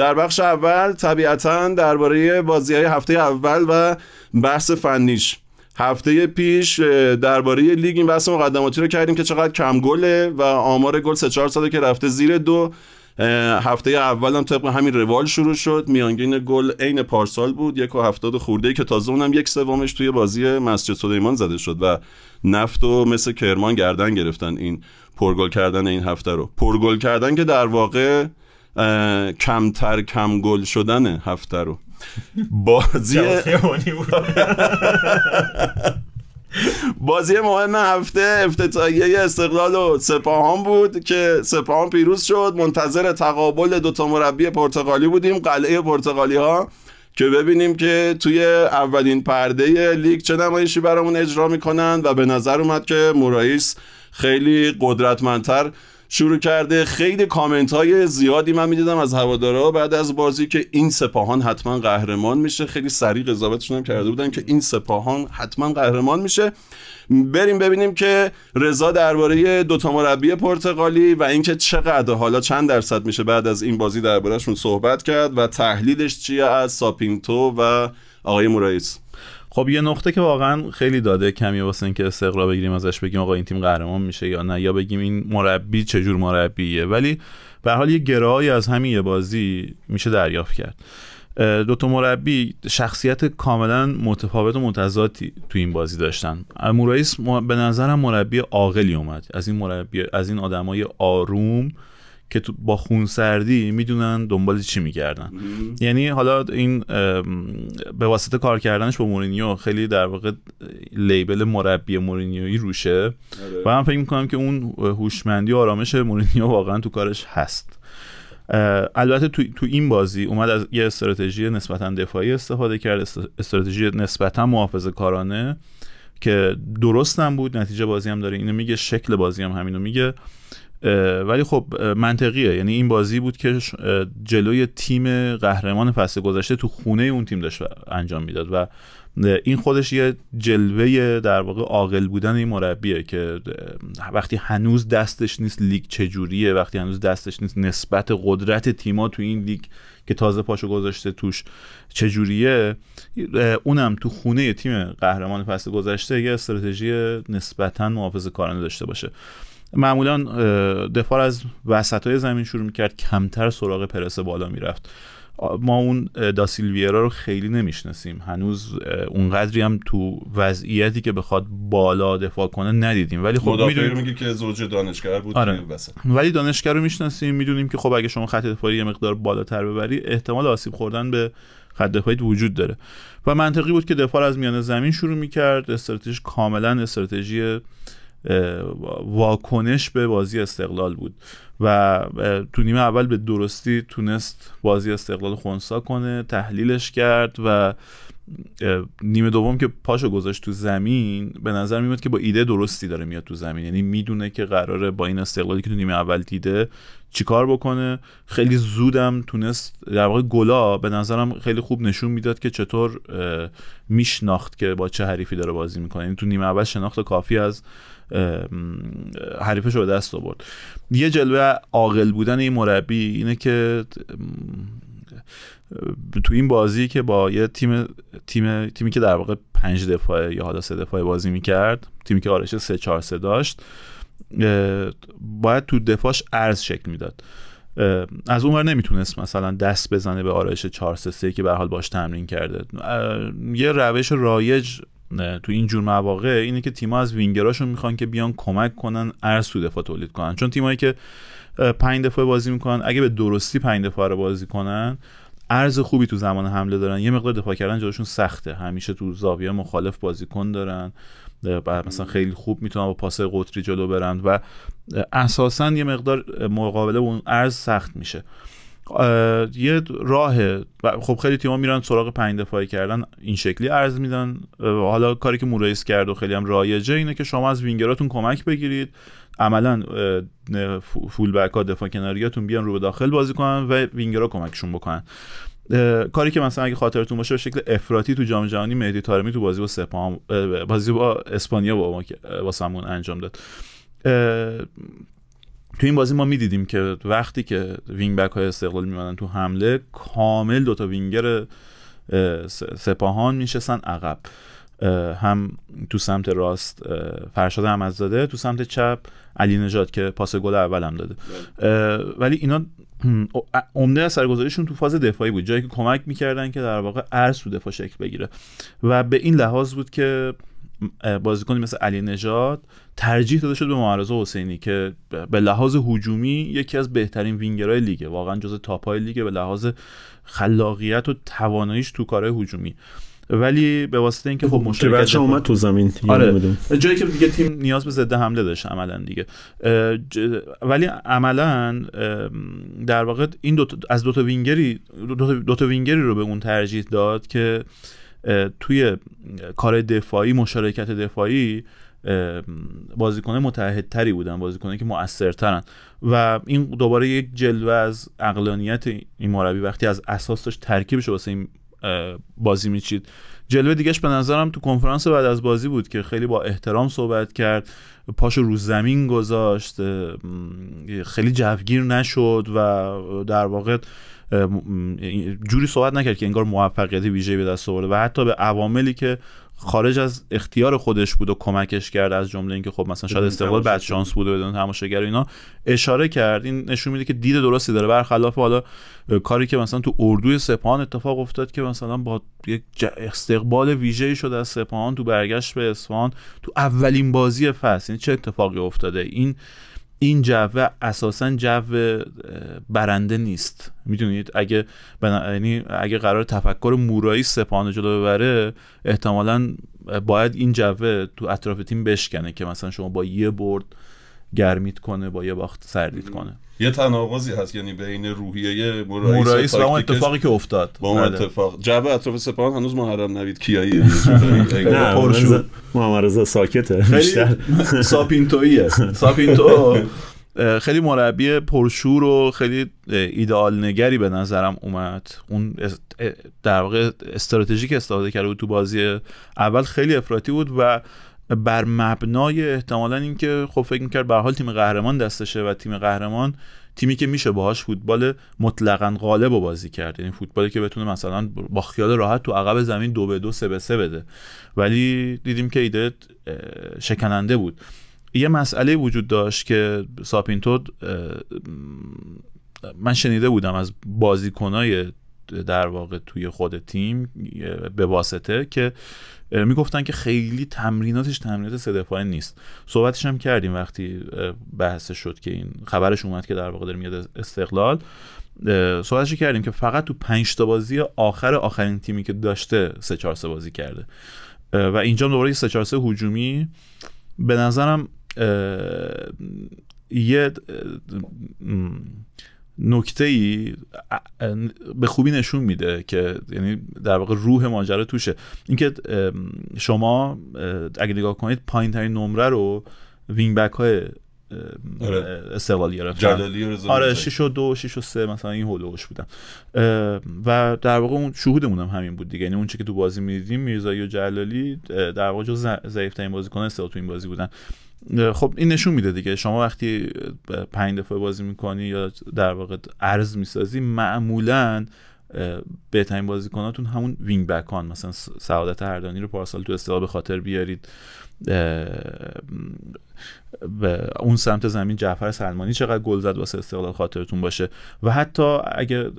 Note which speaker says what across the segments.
Speaker 1: در بخش اول طبیعتا درباره بازی های هفته اول و بحث فنیش هفته پیش درباره لیگ این بحث مقدماتی رو کردیم که چقدر کم گله و آمار گل 3 4 که رفته زیر دو هفته اول هم طبق همین روال شروع شد میانگین گل عین پارسال بود یک و هفتاد خورده ای که تازه اونم یک سومش توی بازی مسجد سلیمان زده شد و نفت و مثل کرمان گردن گرفتن این پرگل کردن این هفته رو پرگل کردن که در واقع کمتر کم گل شدن هفته رو بازی بازی مهم هفته افتتاحیه استقلال و سپاهان بود که سپاهان پیروز شد منتظر تقابل دوتا مربی پرتغالی بودیم قلعه پرتغالی ها که ببینیم که توی اولین پرده لیگ چه نمایشی برامون اجرا میکنن و به نظر اومد که مورایس خیلی قدرتمندتر شروع کرده خیلی کامنت های زیادی من میدیدم از هوادارا بعد از بازی که این سپاهان حتما قهرمان میشه خیلی سریع قضاوتشون هم کرده بودن که این سپاهان حتما قهرمان میشه بریم ببینیم که رضا درباره تا مربی پرتغالی و اینکه چقدر حالا چند درصد میشه بعد از این بازی دربارهشون صحبت کرد و تحلیلش چیه از ساپینتو و آقای مورایس خب
Speaker 2: یه نقطه که واقعا خیلی داده کمی واسه اینکه استقرا بگیریم ازش بگیم آقا این تیم قهرمان میشه یا نه یا بگیم این مربی چه جور مربیه ولی به حال یه گرایی از همین یه بازی میشه دریافت کرد دو تا مربی شخصیت کاملا متفاوت و متضادی تو این بازی داشتن مورایس به نظرم مربی عاقلی اومد از این مربی از این آدمای آروم که تو با خونسردی میدونن دنبال چی میگردن یعنی حالا این به واسطه کار کردنش با مورینیو خیلی در واقع لیبل مربی مورینیویی روشه آره. و من فکر میکنم که اون هوشمندی و آرامش مورینیو واقعا تو کارش هست البته تو, تو این بازی اومد از یه استراتژی نسبتا دفاعی استفاده کرد استراتژی نسبتا محافظه کارانه که درستم بود نتیجه بازی هم داره اینو میگه شکل بازی هم همینو میگه ولی خب منطقیه یعنی این بازی بود که جلوی تیم قهرمان فصل گذشته تو خونه اون تیم داشت انجام میداد و این خودش یه جلوه در واقع عاقل بودن این مربیه که وقتی هنوز دستش نیست لیگ چجوریه وقتی هنوز دستش نیست نسبت قدرت تیما تو این لیگ که تازه پاشو گذاشته توش چجوریه اونم تو خونه تیم قهرمان فصل گذشته یه استراتژی نسبتا محافظ کارانه داشته باشه معمولا دفاع از وسط های زمین شروع میکرد کمتر سراغ پرس بالا میرفت ما اون داسیلویرا رو خیلی نمیشناسیم هنوز اونقدری هم تو وضعیتی که بخواد بالا دفاع کنه ندیدیم ولی خب می
Speaker 1: میگه که زوج دانشگر بود آره. ولی
Speaker 2: دانشگر رو میشناسیم میدونیم که خب اگه شما خط دفاعی یه مقدار بالاتر ببری احتمال آسیب خوردن به خط وجود داره و منطقی بود که دفاع از میان زمین شروع کرد استراتژی کاملا استراتژی واکنش به بازی استقلال بود و تو نیمه اول به درستی تونست بازی استقلال خونسا کنه تحلیلش کرد و نیمه دوم که پاشو گذاشت تو زمین به نظر میاد که با ایده درستی داره میاد تو زمین یعنی میدونه که قراره با این استقلالی که تو نیمه اول دیده چیکار بکنه خیلی زودم تونست در واقع گلا به نظرم خیلی خوب نشون میداد که چطور میشناخت که با چه حریفی داره بازی میکنه یعنی تو نیمه اول شناخت کافی از حریفش رو دست آورد یه جلوه عاقل بودن این مربی اینه که تو این بازی که با یه تیم تیم تیمی که در واقع پنج دفاعه یا حالا سه دفاعه بازی میکرد تیمی که آرش سه چهار سه داشت باید تو دفاعش عرض شکل میداد از اونور نمیتونست مثلا دست بزنه به آرایش 4 3 که به حال باش تمرین کرده یه روش رایج تو این جور مواقع اینه که تیم‌ها از وینگراشون میخوان که بیان کمک کنن ارز تو دفاع تولید کنن چون تیمایی که پنج دفعه بازی میکنن اگه به درستی پنج دفعه رو بازی کنن ارز خوبی تو زمان حمله دارن یه مقدار دفاع کردن جاشون سخته همیشه تو زاویه مخالف بازیکن دارن مثلا خیلی خوب میتونن با پاس قطری جلو برن و اساسا یه مقدار مقابله اون ارز سخت میشه یه راه خب خیلی تیم‌ها میرن سراغ پنج دفاعی کردن این شکلی ارز میدن حالا کاری که مورایس کرد و خیلی هم رایجه اینه که شما از وینگراتون کمک بگیرید عملا فول بک ها دفاع کناریاتون بیان رو به داخل بازی کنن و وینگرا کمکشون بکنن کاری که مثلا اگه خاطرتون باشه به شکل افراطی تو جام جهانی مهدی تارمی تو بازی با بازی با اسپانیا با ما انجام داد تو این بازی ما میدیدیم که وقتی که وینگ بک های استقلال میمدن تو حمله کامل دوتا وینگر سپاهان میشستن عقب هم تو سمت راست فرشاد داده، تو سمت چپ علی نژاد که پاس گل اول هم داده بله. ولی اینا عمده سرگذاریشون تو فاز دفاعی بود جایی که کمک میکردن که در واقع عرض تو دفاع شکل بگیره و به این لحاظ بود که بازیکنی مثل علی نژاد ترجیح داده شد به معرضه حسینی که به لحاظ حجومی یکی از بهترین وینگرهای لیگه واقعا جز تاپای لیگه به لحاظ خلاقیت و تواناییش تو کارهای هجومی ولی به واسطه اینکه خب مشکل اومد تو زمین یعنی آره. جایی که دیگه تیم نیاز به ضد حمله داشت عملا دیگه ولی عملا در واقع این دو تا... از دو تا وینگری دو دو تا وینگری رو به اون ترجیح داد که توی کار دفاعی مشارکت دفاعی بازیکن متحدتری بودن بازیکنه که مؤثرترن و این دوباره یک جلوه از اقلانیت این مربی وقتی از اساس داشت ترکیبش واسه این بازی میچید جلوه دیگهش به نظرم تو کنفرانس بعد از بازی بود که خیلی با احترام صحبت کرد پاش رو زمین گذاشت خیلی جوگیر نشد و در واقع جوری صحبت نکرد که انگار موفقیت ویژه‌ای به دست آورده و حتی به عواملی که خارج از اختیار خودش بود و کمکش کرد از جمله اینکه خب مثلا شاید استقلال بعد شانس بود و بدون تماشاگر اینا اشاره کرد این نشون میده که دید درستی داره برخلاف حالا کاری که مثلا تو اردوی سپان اتفاق افتاد که مثلا با یک استقبال ویژه‌ای شد از سپاهان تو برگشت به اصفهان تو اولین بازی فصل این یعنی چه اتفاقی افتاده این این جوه اساسا جو برنده نیست میدونید اگه یعنی اگه قرار تفکر مورایی سپان جلو ببره احتمالا باید این جوه تو اطراف تیم بشکنه که مثلا شما با یه برد گرمیت
Speaker 1: کنه با یه باخت سردیت کنه یه تناقضی هست یعنی بین روحیه مورایس, و اون اتفاقی که افتاد با اون بله. اتفاق جبه اطراف سپاهان هنوز محرم نوید کیایی پرشور
Speaker 3: محمد رضا ساکته بیشتر
Speaker 1: ساپینتویه ساپینتو
Speaker 2: خیلی مربی پرشور و خیلی ایدئال نگری به نظرم اومد اون در واقع استراتژیک استفاده کرده بود تو بازی اول خیلی افراطی بود و بر مبنای احتمالا اینکه خب فکر میکرد به حال تیم قهرمان دستشه و تیم قهرمان تیمی که میشه باهاش فوتبال مطلقا غالب رو بازی کرد یعنی فوتبالی که بتونه مثلا با خیال راحت تو عقب زمین دو به دو سه به سه بده ولی دیدیم که ایده شکننده بود یه مسئله وجود داشت که ساپینتو من شنیده بودم از بازیکنای در واقع توی خود تیم به واسطه که میگفتن که خیلی تمریناتش تمرینات سه نیست صحبتش هم کردیم وقتی بحث شد که این خبرش اومد که در واقع داره میاد استقلال صحبتش کردیم که فقط تو پنج تا بازی آخر آخرین تیمی که داشته سه 4 سه بازی کرده و اینجا دوباره سه 4 سه هجومی به نظرم یه نکته ای به خوبی نشون میده که یعنی در واقع روح ماجرا توشه اینکه شما اگه نگاه کنید پایین ترین نمره رو وینگ بک های آره. استقلال جلالی آره 6 و 2 6 و 3 مثلا این هولوش بودن و در واقع اون شهودمون هم همین بود دیگه یعنی اون که تو بازی میدیدیم میرزایی و جلالی در واقع جو ضعیف ترین بازیکن استقلال تو این بازی بودن خب این نشون میده دیگه شما وقتی پنج دفعه بازی میکنی یا در واقع ارز میسازی معمولا بهترین بازیکناتون همون وینگ بکان مثلا سعادت هردانی رو پارسال تو استقلال به خاطر بیارید به اون سمت زمین جعفر سلمانی چقدر گل زد واسه استقلال خاطرتون باشه و حتی اگه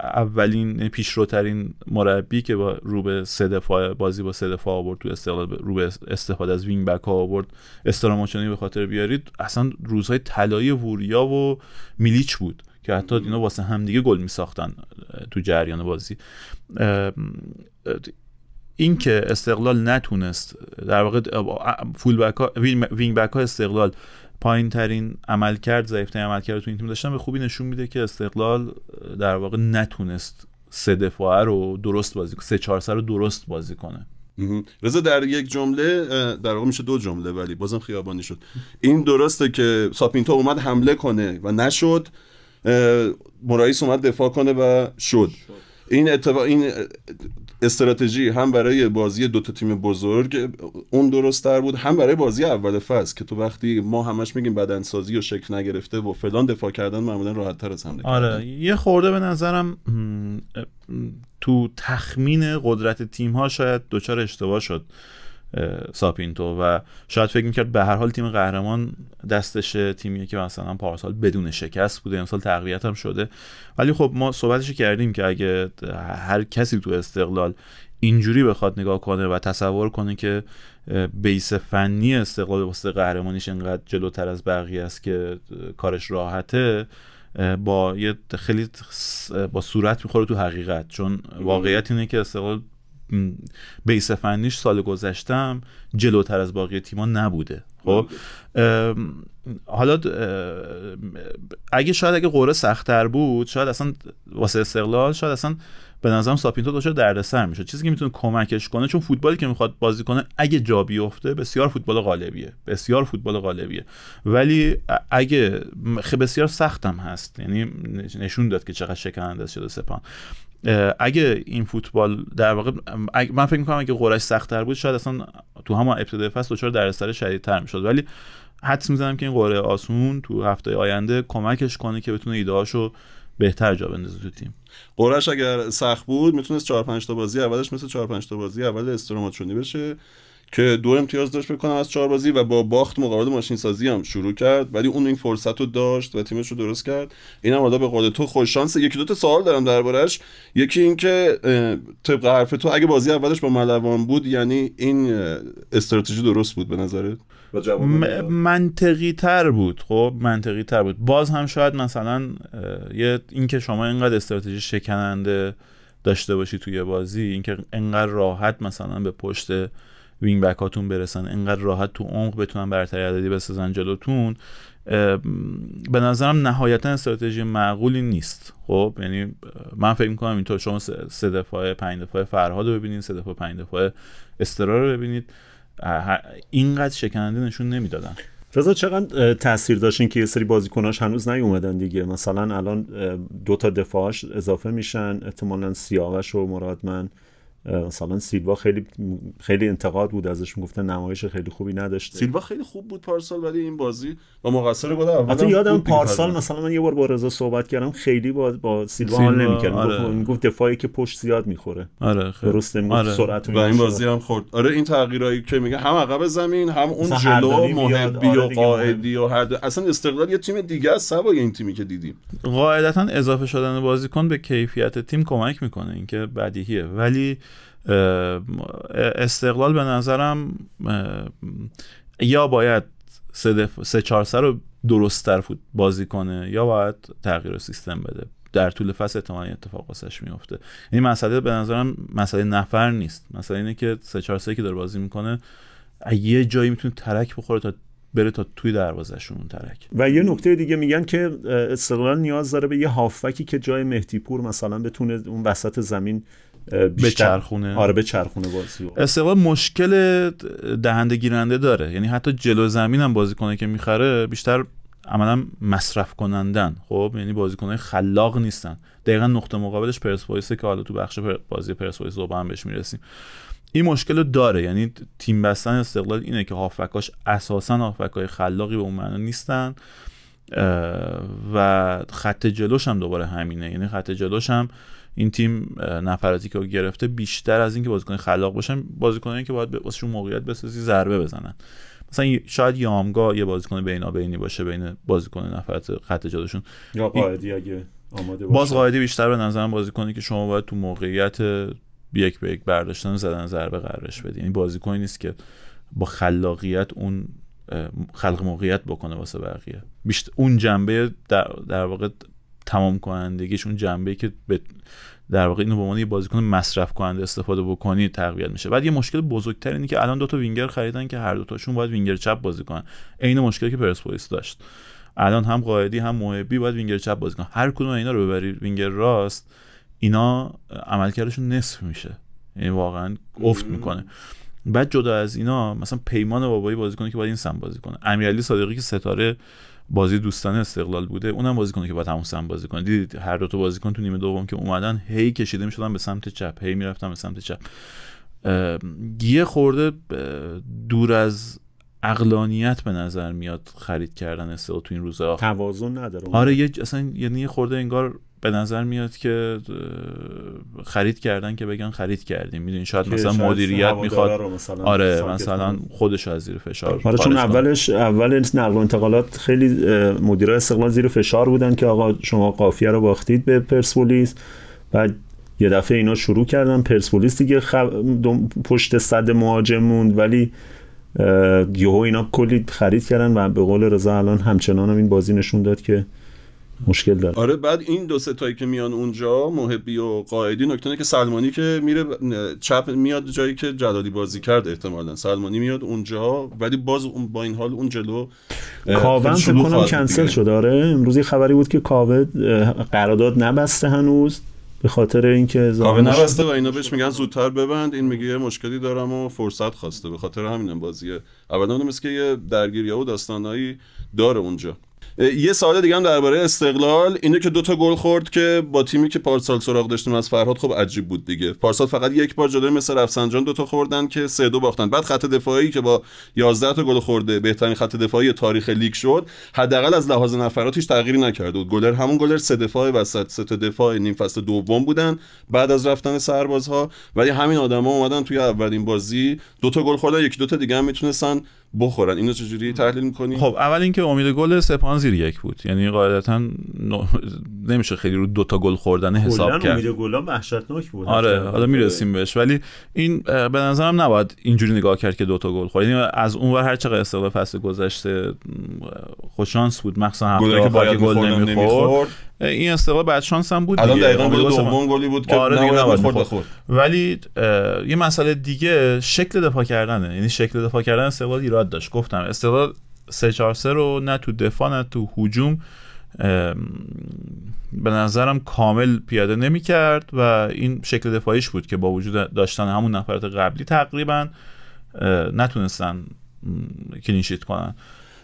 Speaker 2: اولین پیشروترین مربی که با رو به سه بازی با سه دفاع آورد تو استقلال رو به استفاده از وینگ بک ها آورد استراماچونی به خاطر بیارید اصلا روزهای طلایی وریا و میلیچ بود که حتی اینا واسه همدیگه گل می ساختن تو جریان بازی اینکه استقلال نتونست در واقع فول بک ها وینگ بک ها استقلال پایین ترین عمل کرد ضعیف ترین عمل کرد تو این تیم داشتن به خوبی نشون میده که استقلال در واقع نتونست سه دفاعه رو درست بازی کنه سه چهار سر رو درست بازی کنه
Speaker 1: رضا در یک جمله در واقع میشه دو جمله ولی بازم خیابانی شد این درسته که ساپینتو اومد حمله کنه و نشد مرایس اومد دفاع کنه و شد این اتفاق این استراتژی هم برای بازی دو تا تیم بزرگ اون درست تر بود هم برای بازی اول فصل که تو وقتی ما همش میگیم بدنسازی و شکل نگرفته و فلان دفاع کردن معمولا راحت تر از حمله آره
Speaker 2: یه خورده به نظرم تو تخمین قدرت تیم ها شاید دچار اشتباه شد ساپینتو و شاید فکر میکرد به هر حال تیم قهرمان دستش تیمیه که مثلا پارسال بدون شکست بوده امسال تقویت هم شده ولی خب ما صحبتش کردیم که اگه هر کسی تو استقلال اینجوری بخواد نگاه کنه و تصور کنه که بیس فنی استقلال واسه قهرمانیش اینقدر جلوتر از بقیه است که کارش راحته با یه خیلی با صورت میخوره تو حقیقت چون واقعیت اینه که استقلال بیس فنیش سال گذشتم جلوتر از باقی تیما نبوده خب بله. حالا اگه شاید اگه قوره سختتر بود شاید اصلا واسه استقلال شاید اصلا به نظرم ساپینتو در دردسر میشه چیزی که میتونه کمکش کنه چون فوتبالی که میخواد بازی کنه اگه جا بیفته بسیار فوتبال غالبیه بسیار فوتبال غالبیه ولی اگه خب، بسیار سختم هست یعنی نشون داد که چقدر شکننده شده سپان اگه این فوتبال در واقع من فکر میکنم اگه قرش سختتر بود شاید اصلا تو همان ابتدای فصل دچار دردسر شدیدتر میشد ولی حدس میزنم که این قرعه آسون تو هفته آینده کمکش کنه که بتونه رو بهتر جا بندازه تو تیم
Speaker 1: قرش اگر سخت بود میتونست 4 5 تا بازی اولش مثل 4 5 تا بازی اول استراماتشونی بشه که دو امتیاز داشت بکنم از چهار بازی و با باخت مقابل ماشین سازی هم شروع کرد ولی اون این فرصت رو داشت و تیمش رو درست کرد این هم به قول تو خوش شانس یکی دو تا سوال دارم دربارش یکی اینکه طبق حرف تو اگه بازی اولش با ملوان بود یعنی این استراتژی درست بود به نظرت منطقی تر بود
Speaker 2: خب منطقی تر بود باز هم شاید مثلا یه اینکه شما اینقدر استراتژی شکننده داشته باشی توی بازی اینکه انقدر راحت مثلا به پشت وینگ بک هاتون برسن انقدر راحت تو عمق بتونن برتری عددی بسازن جلوتون به نظرم نهایتا استراتژی معقولی نیست خب یعنی من فکر میکنم اینطور شما سه دفعه پنج دفعه فرهاد رو ببینید سه دفعه پنج دفعه استرار رو ببینید اینقدر شکننده نشون نمیدادن
Speaker 3: رضا چقدر تاثیر داشتین که یه سری بازیکناش هنوز نیومدن دیگه مثلا الان دو تا دفاعش اضافه میشن احتمالا سیاوش و مرادمن مثلا سیلوا خیلی خیلی انتقاد بود ازش میگفتن نمایش خیلی خوبی نداشت سیلوا
Speaker 1: خیلی خوب بود پارسال ولی این بازی و مقصر بود اول یادم پارسال
Speaker 3: مثلا من یه بار با رضا صحبت کردم خیلی با با سیلوا حال نمیکرد آره. گفت دفاعی که پشت زیاد میخوره
Speaker 1: آره خیلی. درست آره. سرعت و این بازی هم خورد آره این تغییرایی که میگه هم عقب زمین هم اون جلو مهدی آره و قائدی و هر اصلا استقلال یه تیم دیگه است سوای این تیمی که دیدیم
Speaker 2: قاعدتا اضافه شدن بازیکن به کیفیت تیم کمک میکنه اینکه بدیهیه ولی استقلال به نظرم یا باید سه, سه چهار سه رو درستتر بازی کنه یا باید تغییر سیستم بده در طول فصل احتمالا اتفاق واسش میفته این مسئله به نظرم مسئله نفر نیست مسئله اینه که سه چهار سه که داره بازی میکنه یه جایی میتونه ترک بخوره تا بره تا توی دروازهشون اون ترک
Speaker 3: و یه نکته دیگه میگن که استقلال نیاز داره به یه هافکی که جای پور مثلا بتونه اون وسط زمین به چرخونه آره به چرخونه بازی
Speaker 2: استقلال مشکل دهنده گیرنده داره یعنی حتی جلو زمین هم بازی کنه که میخره بیشتر عملا مصرف کنندن خب یعنی بازیکنهای خلاق نیستن دقیقا نقطه مقابلش پرسپولیس که حالا تو بخش بازی پرسپولیس رو هم بهش میرسیم این مشکل رو داره یعنی تیم بستن استقلال اینه که هافکاش اساسا هافکای خلاقی به اون معنا نیستن و خط جلوش هم دوباره همینه یعنی خط جلوش هم این تیم نفراتی که گرفته بیشتر از اینکه بازیکن خلاق باشن بازیکنایی که باید واسهشون موقعیت بسازی ضربه بزنن مثلا شاید یامگا یه بازیکن بینابینی باشه بین بازیکن نفرات خط جادشون یا قاعدی اگه آماده باشه. باز قاعدی بیشتر به نظرم بازیکنی که شما باید تو موقعیت یک به یک برداشتن زدن ضربه قرارش بدی یعنی بازیکنی نیست که با خلاقیت اون خلق موقعیت بکنه واسه بقیه بیشتر اون جنبه در واقع تمام کنندگیش اون جنبه که به در واقع اینو به عنوان یه بازیکن مصرف کننده استفاده بکنی تقویت میشه بعد یه مشکل بزرگتر اینه که الان دوتا تا وینگر خریدن که هر دوتاشون باید وینگر چپ بازی کنن عین مشکلی که پرسپولیس داشت الان هم قائدی هم محبی باید وینگر چپ بازی کنن هر کدوم اینا رو ببری وینگر راست اینا عملکردشون نصف میشه یعنی واقعا افت میکنه بعد جدا از اینا مثلا پیمان بابایی بازی که باید این سم بازی کنه امیرعلی صادقی که ستاره بازی دوستانه استقلال بوده اونم کنه که باید همون سم بازی کنه دیدید هر دو تا بازیکن تو نیمه دوم که اومدن هی کشیده شدن به سمت چپ هی میرفتن به سمت چپ گیه خورده دور از اقلانیت به نظر میاد خرید کردن استو تو این
Speaker 3: روزا توازن نداره آره
Speaker 2: یه اصلا یعنی خورده انگار به نظر میاد که خرید کردن که بگن خرید کردیم میدونی شاید مثلا مدیریت میخواد مثلا آره مثلا خودش از زیر فشار آره چون اولش
Speaker 3: اول نقل و انتقالات خیلی مدیرای استقلال زیر فشار بودن که آقا شما قافیه رو باختید به پرسپولیس بعد یه دفعه اینا شروع کردن پرسپولیس دیگه خب... پشت صد مهاجم موند ولی یهو اینا کلی خرید کردن و به قول رضا الان همچنان هم این بازی نشون داد که مشکل داره آره
Speaker 1: بعد این دو تایی که میان اونجا محبی و قائدی نکته که سلمانی که میره چپ میاد جایی که جلالی بازی کرد احتمالا سلمانی میاد اونجا ولی باز با این حال اون جلو کاوه فکر کنم کنسل شد
Speaker 3: آره امروز خبری بود که کاوه قرارداد نبسته هنوز به خاطر اینکه کابه نبسته
Speaker 1: و اینا بهش میگن زودتر ببند این میگه یه مشکلی دارم و فرصت خواسته به خاطر همینم بازیه اولا مثل که یه درگیری و داستانهایی داره اونجا یه سال دیگه هم درباره استقلال اینه که دوتا گل خورد که با تیمی که پارسال سراغ داشتیم از فرهاد خب عجیب بود دیگه پارسال فقط یک بار جلوی مثل رفسنجان دوتا خوردن که سه دو باختن بعد خط دفاعی که با 11 تا گل خورده بهترین خط دفاعی تاریخ لیگ شد حداقل از لحاظ نفراتش تغییری نکرده بود گلر همون گلر سه دفاع وسط سه دفاع نیم فصل دوم بودن بعد از رفتن سربازها ولی همین آدما اومدن توی اولین بازی دوتا گل خوردن یکی دوتا دیگه هم میتونستن بخورن اینو چجوری تحلیل میکنی خب
Speaker 2: اول اینکه امید گل سپاهان زیر یک بود یعنی قاعدتا نمیشه خیلی رو دوتا گل خوردن حساب کرد امید
Speaker 3: گل وحشتناک بود آره حالا میرسیم
Speaker 2: بهش ولی این به نظرم نباید اینجوری نگاه کرد که دوتا گل خورد یعنی از اون ور هر چقدر استقلال فصل گذشته خوشانس بود مخصوصا هفته که گل نمیخورد این استقلال بعد شانس هم بود الان دقیقاً گل دوم گلی بود که آره دیگه ولی یه مسئله دیگه شکل دفاع کردنه یعنی شکل دفاع کردن استقلال ایراد داشت گفتم استقلال 3 4 3 رو نه تو دفاع نه تو هجوم به نظرم کامل پیاده نمی کرد و این شکل دفاعیش بود که با وجود داشتن همون نفرات قبلی تقریبا نتونستن کلینشیت کنن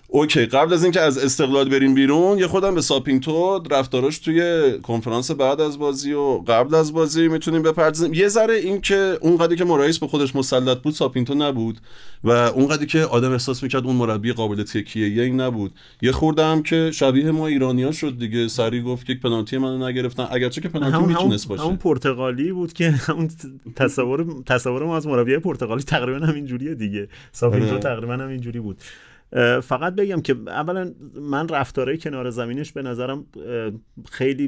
Speaker 1: اوکی قبل از اینکه از استقلال بریم بیرون یه خودم به ساپینتو رفتاراش توی کنفرانس بعد از بازی و قبل از بازی میتونیم بپردازیم یه ذره اینکه اونقدری که مرایس به خودش مسلط بود ساپینتو نبود و اونقدری که آدم احساس میکرد اون مربی قابل تکیه این نبود یه خوردم که شبیه ما ایرانیا شد دیگه سری گفت که پنالتی منو نگرفتن اگرچه که پنالتی همون میتونست باشه
Speaker 3: پرتغالی بود که اون
Speaker 1: تصور تصور ما از مربی پرتغالی تقریبا همین جوریه
Speaker 3: دیگه ساپینتو آره. تقریبا همین جوری بود فقط بگم که اولا من رفتاره کنار زمینش به نظرم خیلی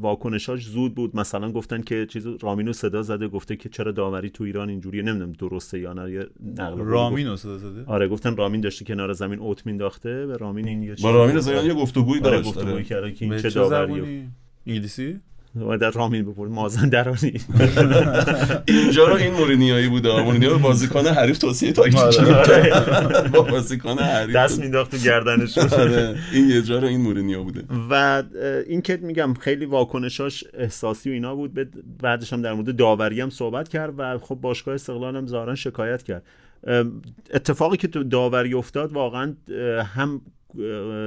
Speaker 3: واکنشاش زود بود مثلا گفتن که چیز رامینو صدا زده گفته که چرا داوری تو ایران اینجوریه نمیدونم درسته یا نه رامینو صدا زده آره گفتن رامین داشته کنار زمین اوت مینداخته به رامین این یه با رامین زیان یه گفتگویی آره، داشت آره. که چه داوریه انگلیسی در رامین بپرد مازن درانی اینجا رو این مورینیایی بود مورینیا به بازیکن حریف
Speaker 1: توصیه تاکتیکی آره. با بازیکن حریف دست مینداخت تو گردنش آره. این یه جا این مورینیو بوده
Speaker 3: و این که میگم خیلی واکنشاش احساسی و اینا بود بعدش هم در مورد داوری هم صحبت کرد و خب باشگاه استقلال هم ظاهرا شکایت کرد اتفاقی که تو داوری افتاد واقعا هم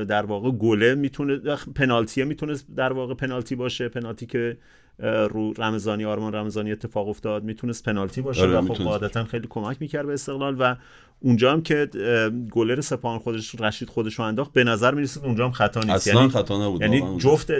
Speaker 3: در واقع گله میتونه پنالتیه میتونه در واقع پنالتی باشه پنالتی که رو رمضانی آرمان رمضانی اتفاق افتاد میتونست پنالتی باشه آره، و خب عادتا خیلی کمک میکرد به استقلال و اونجا هم که گلر سپاهان خودش رشید خودش رو انداخت به نظر میرسید اونجا هم خطا نیست اصلا یعنی خطا نبود یعنی جفت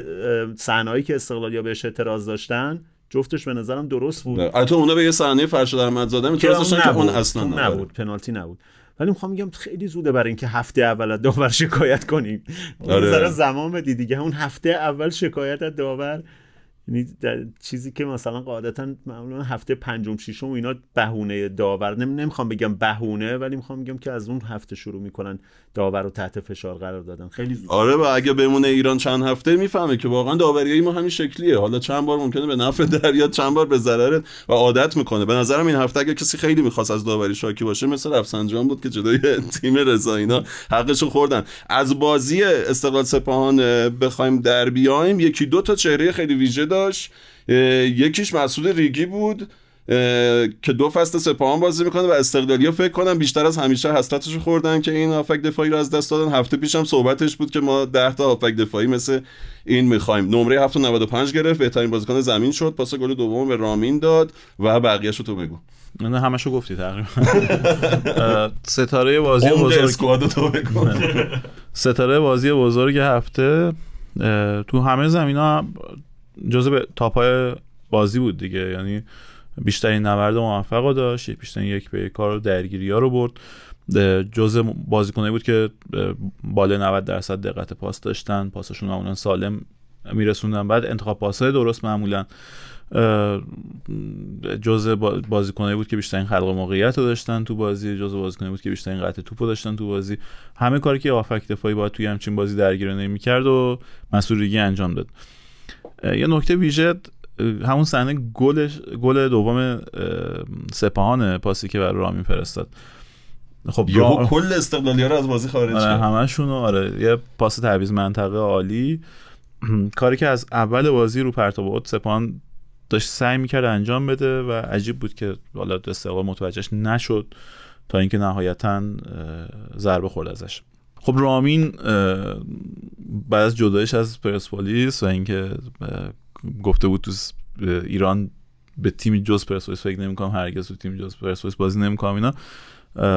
Speaker 3: صحنه‌ای که یا بهش اعتراض داشتن جفتش به نظرم درست بود آره.
Speaker 1: البته اونا به یه صحنه فرشاد احمدزاده میتونستن که اون اصلا نبود. نبود پنالتی نبود
Speaker 3: ولی میخوام میگم خیلی زوده برای اینکه هفته اول از داور شکایت کنیم آره. زمان بدی دیگه اون هفته اول شکایت از داور یعنی چیزی که مثلا قاعدتا معمولا هفته پنجم ششم اینا بهونه داور نمیخوام بگم بهونه ولی میخوام بگم که از اون هفته شروع میکنن داور رو تحت فشار قرار دادن خیلی زود
Speaker 1: آره و اگه بمونه ایران چند هفته میفهمه که واقعا داوری ما همین شکلیه حالا چند بار ممکنه به نفع دریا چند بار به ضررت و عادت میکنه به نظرم این هفته اگه کسی خیلی میخواست از داوری شاکی باشه مثل رفسنجان بود که جدای تیم رضا اینا حقشو خوردن از بازی استقلال سپاهان بخوایم در بیایم یکی دو تا چهره خیلی ویژه یکیش مسعود ریگی بود که دو فصل سپاهان بازی میکنه و استقلالیا فکر کنم بیشتر از همیشه حسرتش خوردن که این هافک دفاعی رو از دست دادن هفته پیشم صحبتش بود که ما 10 تا آفک دفاعی مثل این میخوایم نمره 795 گرفت بهترین بازیکن زمین شد پاس گل دوم به رامین داد و بقیه‌اشو تو بگو نه همشو گفتی
Speaker 2: تقریبا ستاره بازی بزرگ تو ستاره بازی بزرگ هفته تو همه زمینا جزء تاپ های بازی بود دیگه یعنی بیشترین نبرد موفق رو داشت بیشترین یک به یک کار درگیری ها رو برد جزء بازیکنایی بود که بالای 90 درصد دقت پاس داشتن پاسشون معمولا سالم میرسوندن بعد انتخاب پاسای درست معمولا جزء بازیکنایی بود که بیشترین خلق موقعیت رو داشتن تو بازی جزء بازیکنایی بود که بیشترین قطع توپ داشتن تو بازی همه کاری که آفک دفاعی توی همچین بازی درگیر نمی‌کرد و مسئولیتی انجام داد یه نکته ویژه همون صحنه گل گل دوم سپاهان پاسی که برای رامین فرستاد خب یهو
Speaker 1: کل استقلالی‌ها رو از بازی خارج آره
Speaker 2: همشون آره یه پاس تعویض منطقه عالی کاری که از اول بازی رو پرتاب اوت سپاهان داشت سعی میکرد انجام بده و عجیب بود که حالا استقلال متوجهش نشد تا اینکه نهایتا ضربه خورد ازش خب رامین بعد از جدایش از پرسپولیس و اینکه گفته بود تو ایران به تیم جز پرسپولیس فکر نمیکنم هرگز تو تیم جز پرسپولیس بازی نمیکنم اینا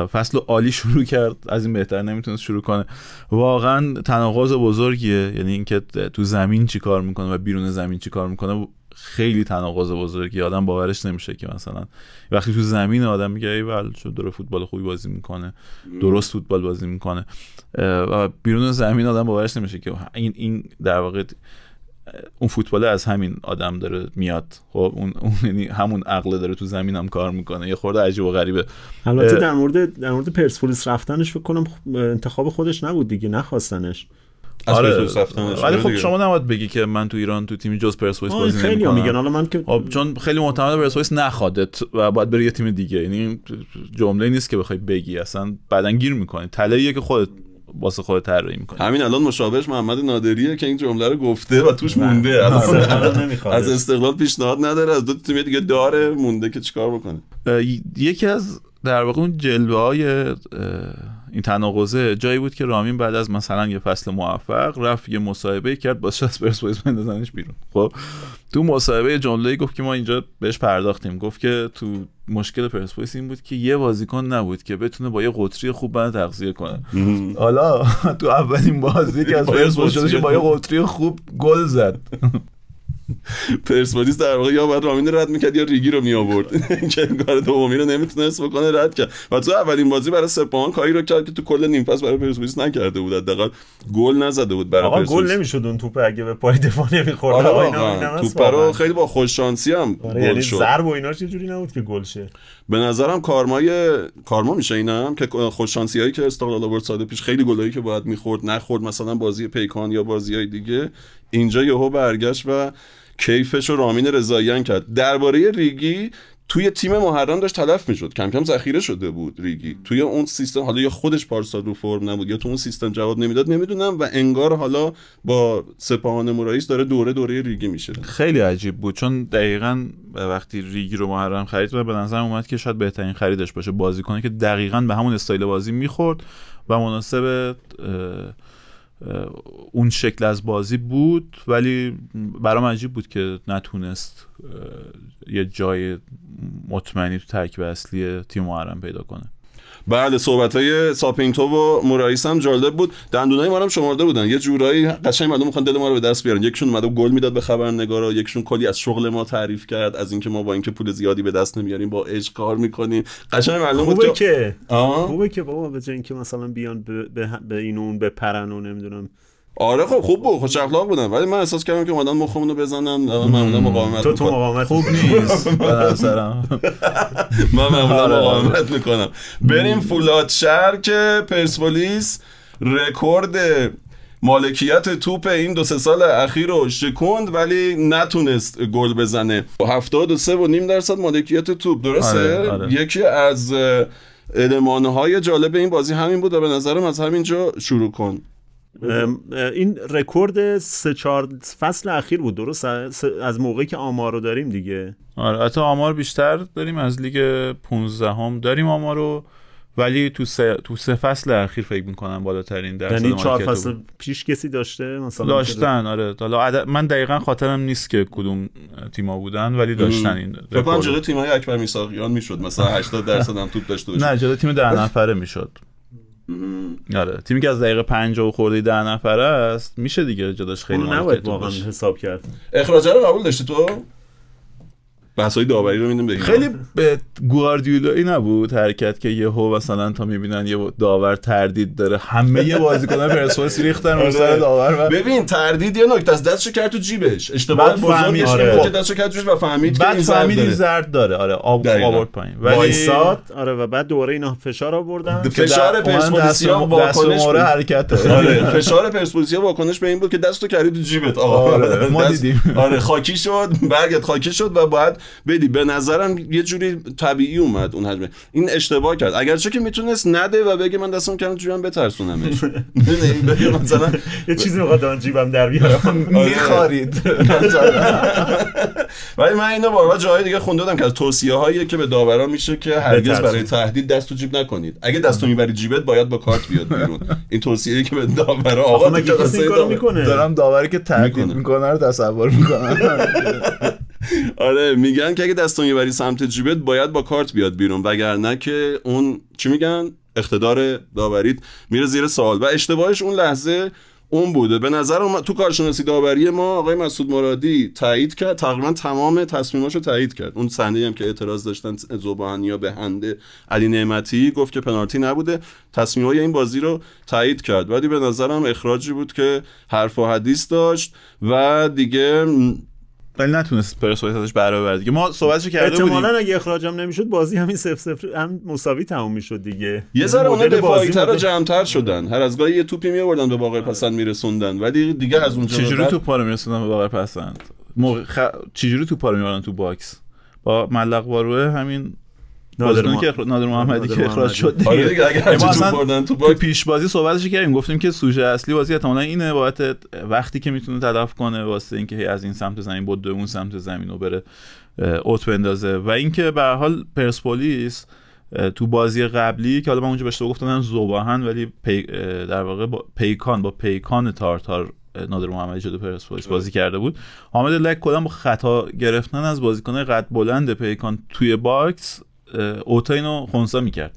Speaker 2: فصل عالی شروع کرد از این بهتر نمیتونست شروع کنه واقعا تناقض بزرگیه یعنی اینکه تو زمین چی کار میکنه و بیرون زمین چی کار میکنه خیلی تناقض بزرگی آدم باورش نمیشه که مثلا وقتی تو زمین آدم میگه ای ول چون داره فوتبال خوبی بازی میکنه درست فوتبال بازی میکنه و بیرون زمین آدم باورش نمیشه که این این در واقع اون فوتبال از همین آدم داره میاد خب اون یعنی همون عقل داره تو زمین هم کار میکنه یه خورده عجیب و غریبه
Speaker 3: البته در مورد در مورد پرسپولیس رفتنش فکر کنم خب، انتخاب خودش نبود دیگه نخواستنش از
Speaker 2: آره، ولی خب شما نباید بگی که من تو ایران تو تیم جز پرسپولیس بازی نمی‌کنم. خیلی میگن حالا من که خب، چون خیلی معتمد پرسپولیس نخوادت و باید بری یه تیم دیگه یعنی جمله نیست که بخوای
Speaker 1: بگی اصلا بعدن گیر میکنی طلاییه که خودت واسه خود طراحی میکنه همین الان مشابهش محمد نادریه که این جمله رو گفته و توش مونده از استقلال پیشنهاد نداره از دو تیم دیگه داره مونده که چیکار بکنه
Speaker 2: یکی از در واقع اون جلوه های این تناقضه جایی بود که رامین بعد از مثلا یه فصل موفق رفت یه مصاحبه کرد با از پرسپولیس بندازنش بیرون خب تو مصاحبه جمله گفت که ما اینجا بهش پرداختیم گفت که تو مشکل پرسپولیس این بود که یه بازیکن نبود که بتونه با یه قطری خوب بنا تغذیه کنه حالا تو اولین بازی که از پرسپولیس با یه قطری خوب گل زد
Speaker 1: پرسپولیس در واقع یا بعد رامین رد میکرد یا ریگی رو میآورد که کار دومی رو نمیتونست بکنه رد کرد و تو اولین بازی برای سپاهان کاری رو کرد که تو کل نیم فصل برای پرسپولیس نکرده بود حداقل گل نزده بود برای آقا گل
Speaker 3: نمیشد اون توپ اگه به پای دفاع نمیخورد آره آقا توپ رو
Speaker 1: خیلی با خوش شانسی هم آره، گل یعنی شد ضرب
Speaker 3: و اینا چه جوری نبود که گل شه
Speaker 1: به نظرم کارمای کارما میشه اینم که خوش هایی که استقلال آورد ساده پیش خیلی گلایی که باید میخورد نخورد مثلا بازی پیکان یا بازی های دیگه اینجا یهو برگشت و کیفش رو رامین رضاییان کرد درباره ریگی توی تیم محرم داشت تلف میشد کم کم ذخیره شده بود ریگی توی اون سیستم حالا یا خودش پارسال رو فرم نبود یا تو اون سیستم جواب نمیداد نمیدونم و انگار حالا با سپاهان مرایس داره دوره دوره ریگی میشه
Speaker 2: خیلی عجیب بود چون دقیقا وقتی ریگی رو محرم خرید و به نظر اومد که شاید بهترین خریدش باشه بازیکنی که دقیقا به همون استایل بازی میخورد و مناسب اون شکل از بازی بود ولی برام عجیب بود که نتونست یه جای مطمئنی تو ترکیب اصلی تیم محرم پیدا کنه
Speaker 1: بله صحبت های ساپینتو و مورایس هم جالب بود دندونای ما هم شمارده بودن یه جورایی قشنگ مردم میخوان دل ما رو به دست بیارن یکشون اومد گل میداد به خبرنگارا یکشون کلی از شغل ما تعریف کرد از اینکه ما با اینکه پول زیادی به دست نمیاریم با اج کار میکنیم قشنگ معلوم بود که
Speaker 3: خوبه که بابا به اینکه مثلا بیان به, به, به این اون نمیدونم آره خب خوب
Speaker 1: بود خوش اخلاق بودن ولی من احساس کردم که اومدن مخمون رو بزنن معمولا مقاومت تو تو مقاومت خوب نیست من معمولا آره. مقاومت میکنم بریم فولاد شهر که پرسپولیس رکورد مالکیت توپ این دو سه سال اخیر رو شکوند ولی نتونست گل بزنه 73 و نیم درصد مالکیت توپ درسته آره، آره. یکی از المانهای جالب این بازی همین بود و به نظرم از همینجا شروع کن این
Speaker 3: رکورد سه چهار فصل اخیر بود درست از موقعی که آمار رو داریم دیگه
Speaker 2: آره حتی آمار بیشتر داریم از لیگ 15 هم داریم آمار رو ولی تو سه, تو سه فصل اخیر فکر میکنم بالاترین درصد یعنی چهار فصل
Speaker 3: پیش کسی داشته
Speaker 1: مثلا داشتن
Speaker 2: آره حالا من دقیقا خاطرم نیست که کدوم تیما بودن ولی داشتن این فکر کنم جلو
Speaker 1: تیمای اکبر میساقیان میشد مثلا 80 درصد هم توپ داشته نه جلو تیم ده نفره
Speaker 2: میشد آره تیمی که از دقیقه 50 خورده ده نفره است میشه دیگه جداش خیلی نباید واقعا حساب کرد
Speaker 1: اخراج رو قبول داشتی تو
Speaker 2: بحث داوری رو میدیم خیلی به گواردیولایی نبود حرکت که یه هو مثلا تا میبینن یه داور تردید داره همه بازیکنان پرسپولیس ریختن اون آره. سر داور
Speaker 3: ببین تردید یه نکته از دستش کرد تو جیبش اشتباه بزرگش آره. که دستش
Speaker 1: کرد توش و فهمید که این فهمید زرد, زرد داره آره آب آورد پایین ولی
Speaker 3: آره و بعد دوباره اینا فشار
Speaker 1: آوردن فشار پرسپولیسیا واکنش حرکت آره. آره. فشار پرسپولیسیا واکنش به این بود که دستو کردی تو جیبت آقا ما دیدیم آره خاکی شد برگت خاکی شد و بعد بدی به نظرم یه جوری طبیعی اومد اون حجمه این اشتباه کرد اگرچه که میتونست نده و بگه من دستم کنم جوری بترسونمش یه چیزی میخواد جیبم در بیارم آره. میخارید ولی من اینو بارها جاهای دیگه خونده بودم که توصیه هایی که به داورا میشه که هرگز برای تهدید دست تو جیب نکنید اگه دستو میبری جیبت باید با کارت بیاد بیرون این توصیه که به داورا آقا میکنه دارم داوری که تهدید میکنه رو تصور میکنم آره میگن که اگه دستون بری سمت جیبت باید با کارت بیاد بیرون وگرنه که اون چی میگن اقتدار داوریت میره زیر سوال و اشتباهش اون لحظه اون بوده به نظر تو کارشناسی داوری ما آقای مسعود مرادی تایید کرد تقریبا تمام تصمیماشو تایید کرد اون صحنه هم که اعتراض داشتن زبانی یا به هنده علی نعمتی گفت که پنالتی نبوده تصمیم های این بازی رو تایید کرد ولی به نظرم اخراجی بود که حرف و حدیث داشت و دیگه ولی نتونست پرسپولیس ازش برابر دیگه ما صحبتش کرده بودیم احتمالاً
Speaker 3: اگه اخراجم نمیشد بازی همین 0 0 هم مساوی تموم میشد دیگه
Speaker 1: یه ذره اون دفاعی تر و جمعتر شدن هر از گاهی یه توپی میوردن به باقر پسند میرسوندن ولی دیگه از اونجا چجوری توپ
Speaker 2: رو میرسوندن به باقر پسند موقع چجوری توپ رو میآوردن تو باکس با ملق باروه همین نادر, ما... که نادر محمدی که اخراج شد آره دیگه یعنی تو پیش بازی صحبتش کردیم گفتیم که سوژه اصلی بازی احتمالاً اینه بابت وقتی که میتونه تلف کنه واسه اینکه از این سمت زمین بود اون سمت زمین رو بره اوت بندازه و اینکه به حال پرسپولیس تو بازی قبلی که حالا من اونجا بهش گفتم زباهن ولی پی... در واقع با پیکان با پیکان تارتار نادر محمدی پرسپولیس بازی آره. کرده بود حامد لک کلا با خطا گرفتن از بازیکن قد بلند پیکان توی باکس اوتا اینو خونسا میکرد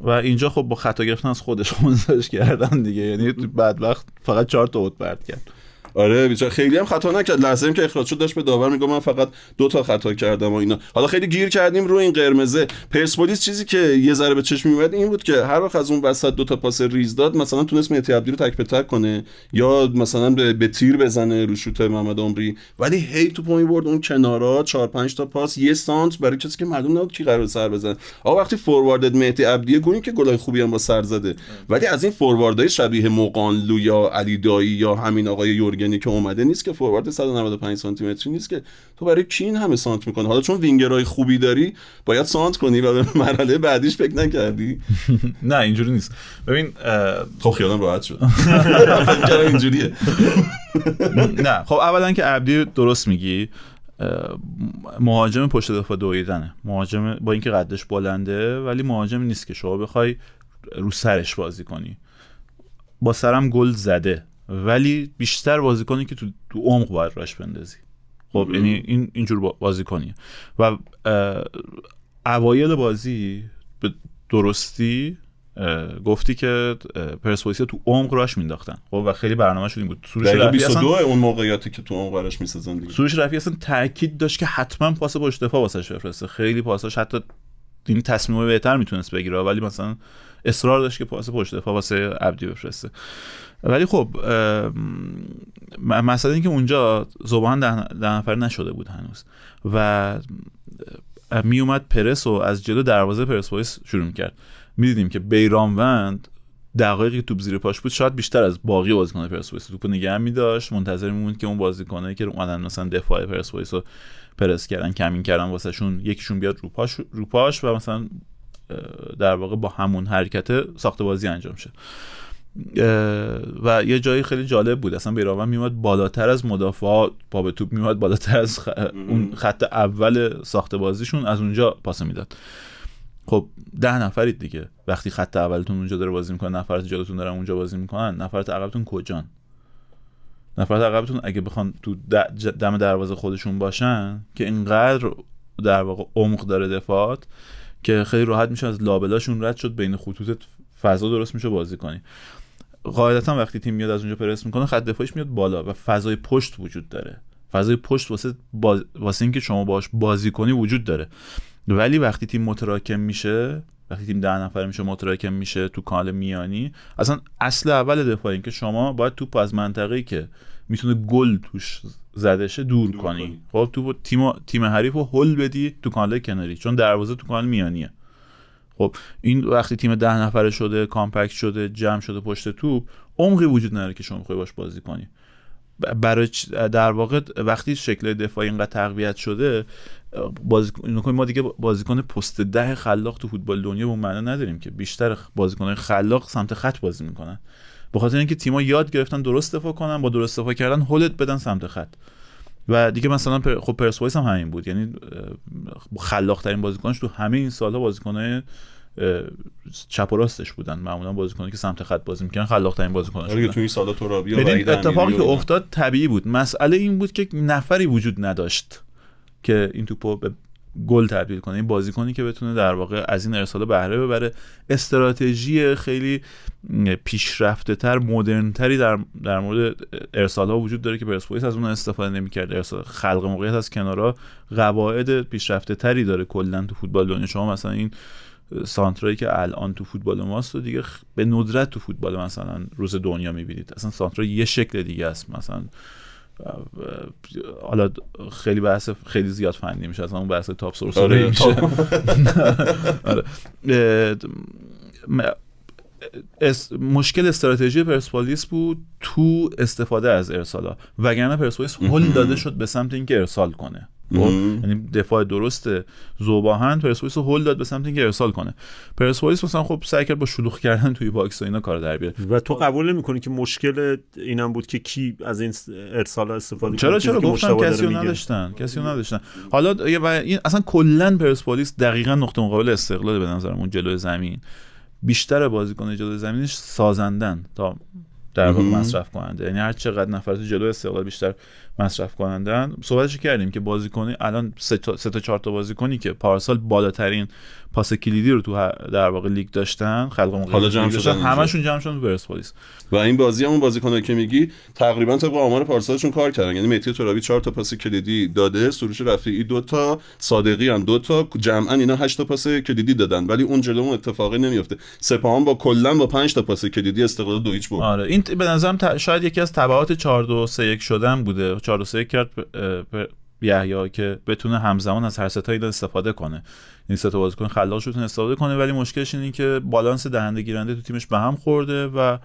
Speaker 2: و اینجا خب با خطا گرفتن از خودش خونساش کردن دیگه یعنی بدبخت فقط چهار تا اوت برد
Speaker 1: کرد آره بیچاره خیلی هم خطا نکرد لحظه ایم که اخراج شد داشت به داور میگم من فقط دو تا خطا کردم و اینا حالا خیلی گیر کردیم روی این قرمزه پرسپولیس چیزی که یه ذره به چشم میومد این بود که هر وقت از اون وسط دو تا پاس ریز داد مثلا تونست مهدی عبدی رو تک به تک کنه یا مثلا به, به تیر بزنه رو شوت محمد عمری ولی هی پمی برد اون کنارا چهار پنج تا پاس یه سانت برای کسی که معلوم نبود کی قرار سر بزنه آقا وقتی فورواردت مهدی عبدی گونی که گلای خوبی هم با سر زده ولی از این فورواردای شبیه مقانلو یا علی دایی یا همین آقای یورگ مورگنی که اومده نیست که فوروارد 195 سانتی متری نیست که تو برای کی همه سانت میکنه حالا چون وینگرای خوبی داری باید سانت کنی و به مرحله بعدیش فکر نکردی نه اینجوری نیست ببین خب خیالم راحت شد اینجوریه
Speaker 2: نه خب اولا که عبدی درست میگی مهاجم پشت دفاع دویدنه مهاجم با اینکه قدش بلنده ولی مهاجم نیست که شما بخوای رو سرش بازی کنی با سرم گل زده ولی بیشتر کنی که تو تو عمق باید راش بندازی خب یعنی این اینجور بازیکنیه و اوایل بازی به درستی گفتی که پرسپولیس تو عمق راش مینداختن خب و خیلی برنامه شدیم بود سروش رفیع 22 اون
Speaker 1: موقعیتی که تو عمق راش میسازن دیگه
Speaker 2: سروش رفیع اصلا تاکید داشت که حتما پاس پشت دفاع واسش بفرسته خیلی پاساش حتی این تصمیم بهتر میتونست بگیره ولی مثلا اصرار داشت که پاس پشت دفاع واسه عبدی بفرسته ولی خب مسئله این که اونجا زبان ده نفر نشده بود هنوز و می اومد پرس و از جلو دروازه بایس شروع میکرد میدیدیم که بیرانوند دقایقی که توپ زیر پاش بود شاید بیشتر از باقی بازیکن پرسپولیس توپ نگه داشت منتظر میموند که اون کنه که اومدن مثلا دفاع پرسپولیس رو پرس کردن کمین کردن واسه شون یکیشون بیاد رو پاش, و مثلا در واقع با همون حرکت ساخت بازی انجام شه و یه جایی خیلی جالب بود اصلا بیراون میومد بالاتر از مدافعا پا به توپ میومد بالاتر از اون خط اول ساخت بازیشون از اونجا پاس میداد خب ده نفرید دیگه وقتی خط اولتون اونجا داره بازی میکنن نفرات جلوتون دارن اونجا بازی میکنن نفرات عقبتون کجان نفرات عقبتون اگه بخوان تو دم دروازه خودشون باشن که اینقدر در واقع عمق داره دفاعات که خیلی راحت میشه از لابلاشون رد شد بین خطوط فضا درست میشه بازی کنی قاعدتا وقتی تیم میاد از اونجا پرس میکنه خط دفاعیش میاد بالا و فضای پشت وجود داره فضای پشت واسه واسه اینکه شما باش بازی کنی وجود داره ولی وقتی تیم متراکم میشه وقتی تیم ده نفر میشه متراکم میشه تو کانال میانی اصلا اصل اول دفاع اینکه که شما باید توپ از منطقه‌ای که میتونه گل توش زدشه دور, دور کنی. خب تو تیم تیم حریف رو هل بدی تو کانال کناری چون دروازه تو کانال میانیه خب این وقتی تیم ده نفره شده کامپکت شده جمع شده پشت توپ عمقی وجود نداره که شما بخوای باش بازی کنی برای در واقع وقتی شکل دفاعی اینقدر تقویت شده بازیکن ما دیگه بازیکن پست ده خلاق تو فوتبال دنیا به معنا نداریم که بیشتر بازیکن خلاق سمت خط بازی میکنن به خاطر اینکه تیم‌ها یاد گرفتن درست دفاع کنن با درست دفاع کردن هولت بدن سمت خط و دیگه مثلا پر... خب پرسپولیس هم همین بود یعنی ترین بازیکنش تو همه این سالها بازیکنهای چپ و راستش بودن معمولا بازیکنایی که سمت خط بازی میکنن خلاق ترین بازیکنش آره، بودن تو این سالا و اتفاقی که افتاد طبیعی بود مسئله این بود که نفری وجود نداشت که این توپو به گل تبدیل کنه این بازیکنی که بتونه در واقع از این ارسال بهره ببره استراتژی خیلی پیشرفته تر مدرن تری در, در مورد ارسال ها وجود داره که پرسپولیس از اون استفاده نمیکرد ارسال خلق موقعیت از کنارا قواعد پیشرفته تری داره کلا تو فوتبال دنیا شما مثلا این سانترایی که الان تو فوتبال ماست و دیگه به ندرت تو فوتبال مثلا روز دنیا میبینید اصلا سانترا یه شکل دیگه است مثلا حالا خیلی بحث خیلی زیاد فنی میشه از اون بحث تاپ سورس آره میشه آره. مشکل استراتژی پرسپولیس بود تو استفاده از ارسالا وگرنه پرسپولیس هل داده شد به سمت اینکه ارسال کنه خب؟ یعنی دفاع درسته زوباهن پرسپولیس رو هول داد به سمت اینکه ارسال کنه پرسپولیس مثلا خب سعی کرد
Speaker 3: با شلوغ کردن توی باکس و اینا کار در بیاره و تو قبول نمی‌کنی که مشکل اینم بود که کی از این ارسال استفاده چرا چرا گفتم کسی رو
Speaker 2: نداشتن کسی نداشتن حالا این اصلا کلا پرسپولیس دقیقا نقطه مقابل استقلال به نظرم اون جلوی زمین بیشتر بازیکن جلوی زمینش سازندن تا در واقع مصرف کننده یعنی هر چقدر نفر جلو استقلال بیشتر مصرف کنندن صحبتش کردیم که بازیکن الان سه تا سه تا چهار تا بازیکنی که پارسال بالاترین پاس کلیدی رو تو در واقع لیگ داشتن
Speaker 1: خلق حالا جمع شدن همشون جمع شدن تو پرسپولیس و این بازی همون بازیکنایی که میگی تقریبا طبق آمار پارسالشون کار کردن یعنی مهدی ترابی چهار تا پاس کلیدی داده سروش رفیعی دو تا صادقی هم دو تا جمعا اینا 8 تا پاس کلیدی دادن ولی اون جلو اون اتفاقی نمیفته سپاهان با کلا با 5 تا پاس کلیدی استفاده دو هیچ برد آره این
Speaker 2: به نظرم شاید یکی از تبعات 4 2 3 1 شدن بوده 4 3 کرد یحیی که بتونه همزمان از هر ستایی استفاده کنه این ستا تا بازیکن خلاق بتونه استفاده کنه ولی مشکلش اینه این که بالانس دهنده گیرنده تو تیمش به هم خورده و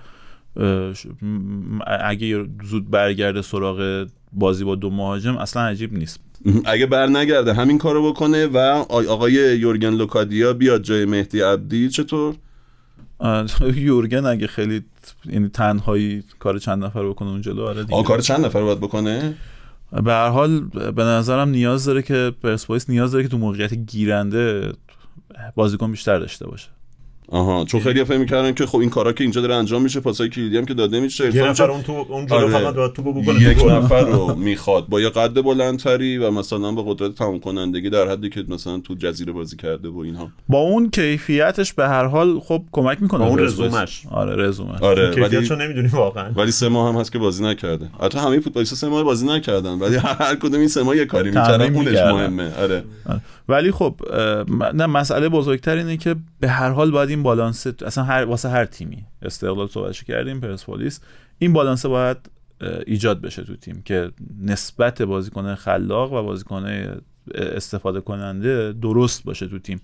Speaker 2: اگه زود
Speaker 1: برگرده سراغ بازی با دو مهاجم اصلا عجیب نیست اگه بر نگرده همین کارو بکنه و آقای یورگن لوکادیا بیاد جای مهدی عبدی چطور
Speaker 2: یورگن اگه خیلی یعنی تنهایی کار چند نفر بکنه اون جلو آره دیگه کار چند نفر باید بکنه به هر حال به نظرم نیاز داره که پرسپولیس نیاز داره که تو موقعیت گیرنده بازیکن بیشتر داشته باشه آها چون یعنی
Speaker 1: خیلی فکر که خب این کارا که اینجا داره انجام میشه پاسای کلیدی هم که داده میشه یه نفر اون تو اون جلو آره. فقط باید توپو بکنه یک نفر رو میخواد با یه قد بلندتری و مثلا با قدرت تمام کنندگی در حدی که مثلا تو جزیره بازی کرده و اینها
Speaker 2: با اون کیفیتش به هر حال خب کمک
Speaker 3: میکنه با اون رزومش
Speaker 1: آره رزومه آره ولی چون
Speaker 3: نمیدونی واقعا
Speaker 1: ولی سه ماه هم هست که بازی نکرده حتی همه فوتبالیستا سه ماه بازی نکردن ولی هر کدوم این سه ماه یه کاری میکردن اونش مهمه آره.
Speaker 2: آره ولی خب نه مسئله بزرگتر اینه که به هر حال باید این بالانس اصلا هر واسه هر تیمی استقلال صحبتش کردیم پرسپولیس این بالانس باید ایجاد بشه تو تیم که نسبت بازیکن خلاق و بازیکن استفاده کننده درست باشه تو تیم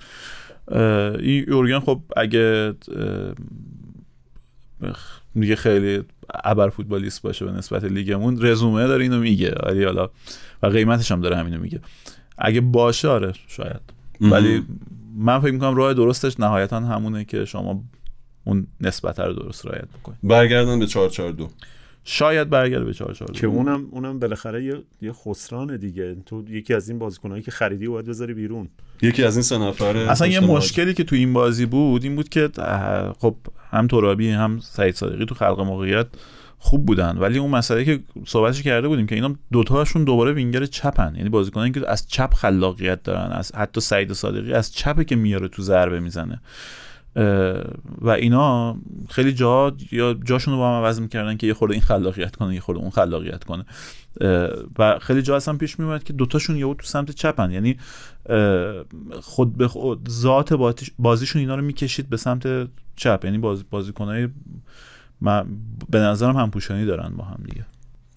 Speaker 2: این یورگن خب اگه دیگه خیلی ابر فوتبالیست باشه به نسبت لیگمون رزومه داره اینو میگه ولی حالا و قیمتش هم داره همینو میگه اگه باشه آره شاید ولی من فکر میکنم راه درستش نهایتا همونه که شما
Speaker 1: اون نسبت رو درست رایت بکنید برگردن به 442
Speaker 3: شاید برگرده به 442 که اونم اونم بالاخره یه, یه خسران دیگه تو یکی از این بازیکنایی که خریدی باید بذاری بیرون
Speaker 2: یکی از این سه اصلا یه مشکلی که تو این بازی بود این بود که خب هم ترابی هم سعید صادقی تو خلق موقعیت خوب بودن ولی اون مسئله که صحبتش کرده بودیم که اینا دوتاشون دوباره وینگر چپن یعنی بازیکنایی که از چپ خلاقیت دارن از حتی سعید صادقی از چپه که میاره تو ضربه میزنه و اینا خیلی جا یا جاشون رو با هم عوض میکردن که یه خورده این خلاقیت کنه یه خورده اون خلاقیت کنه و خیلی جا اصلا پیش میومد که دوتاشون یهو تو سمت چپن یعنی خود به خود ذات بازیشون اینا رو میکشید به سمت چپ یعنی بازیکنای من به نظرم پوشانی دارن با هم دیگه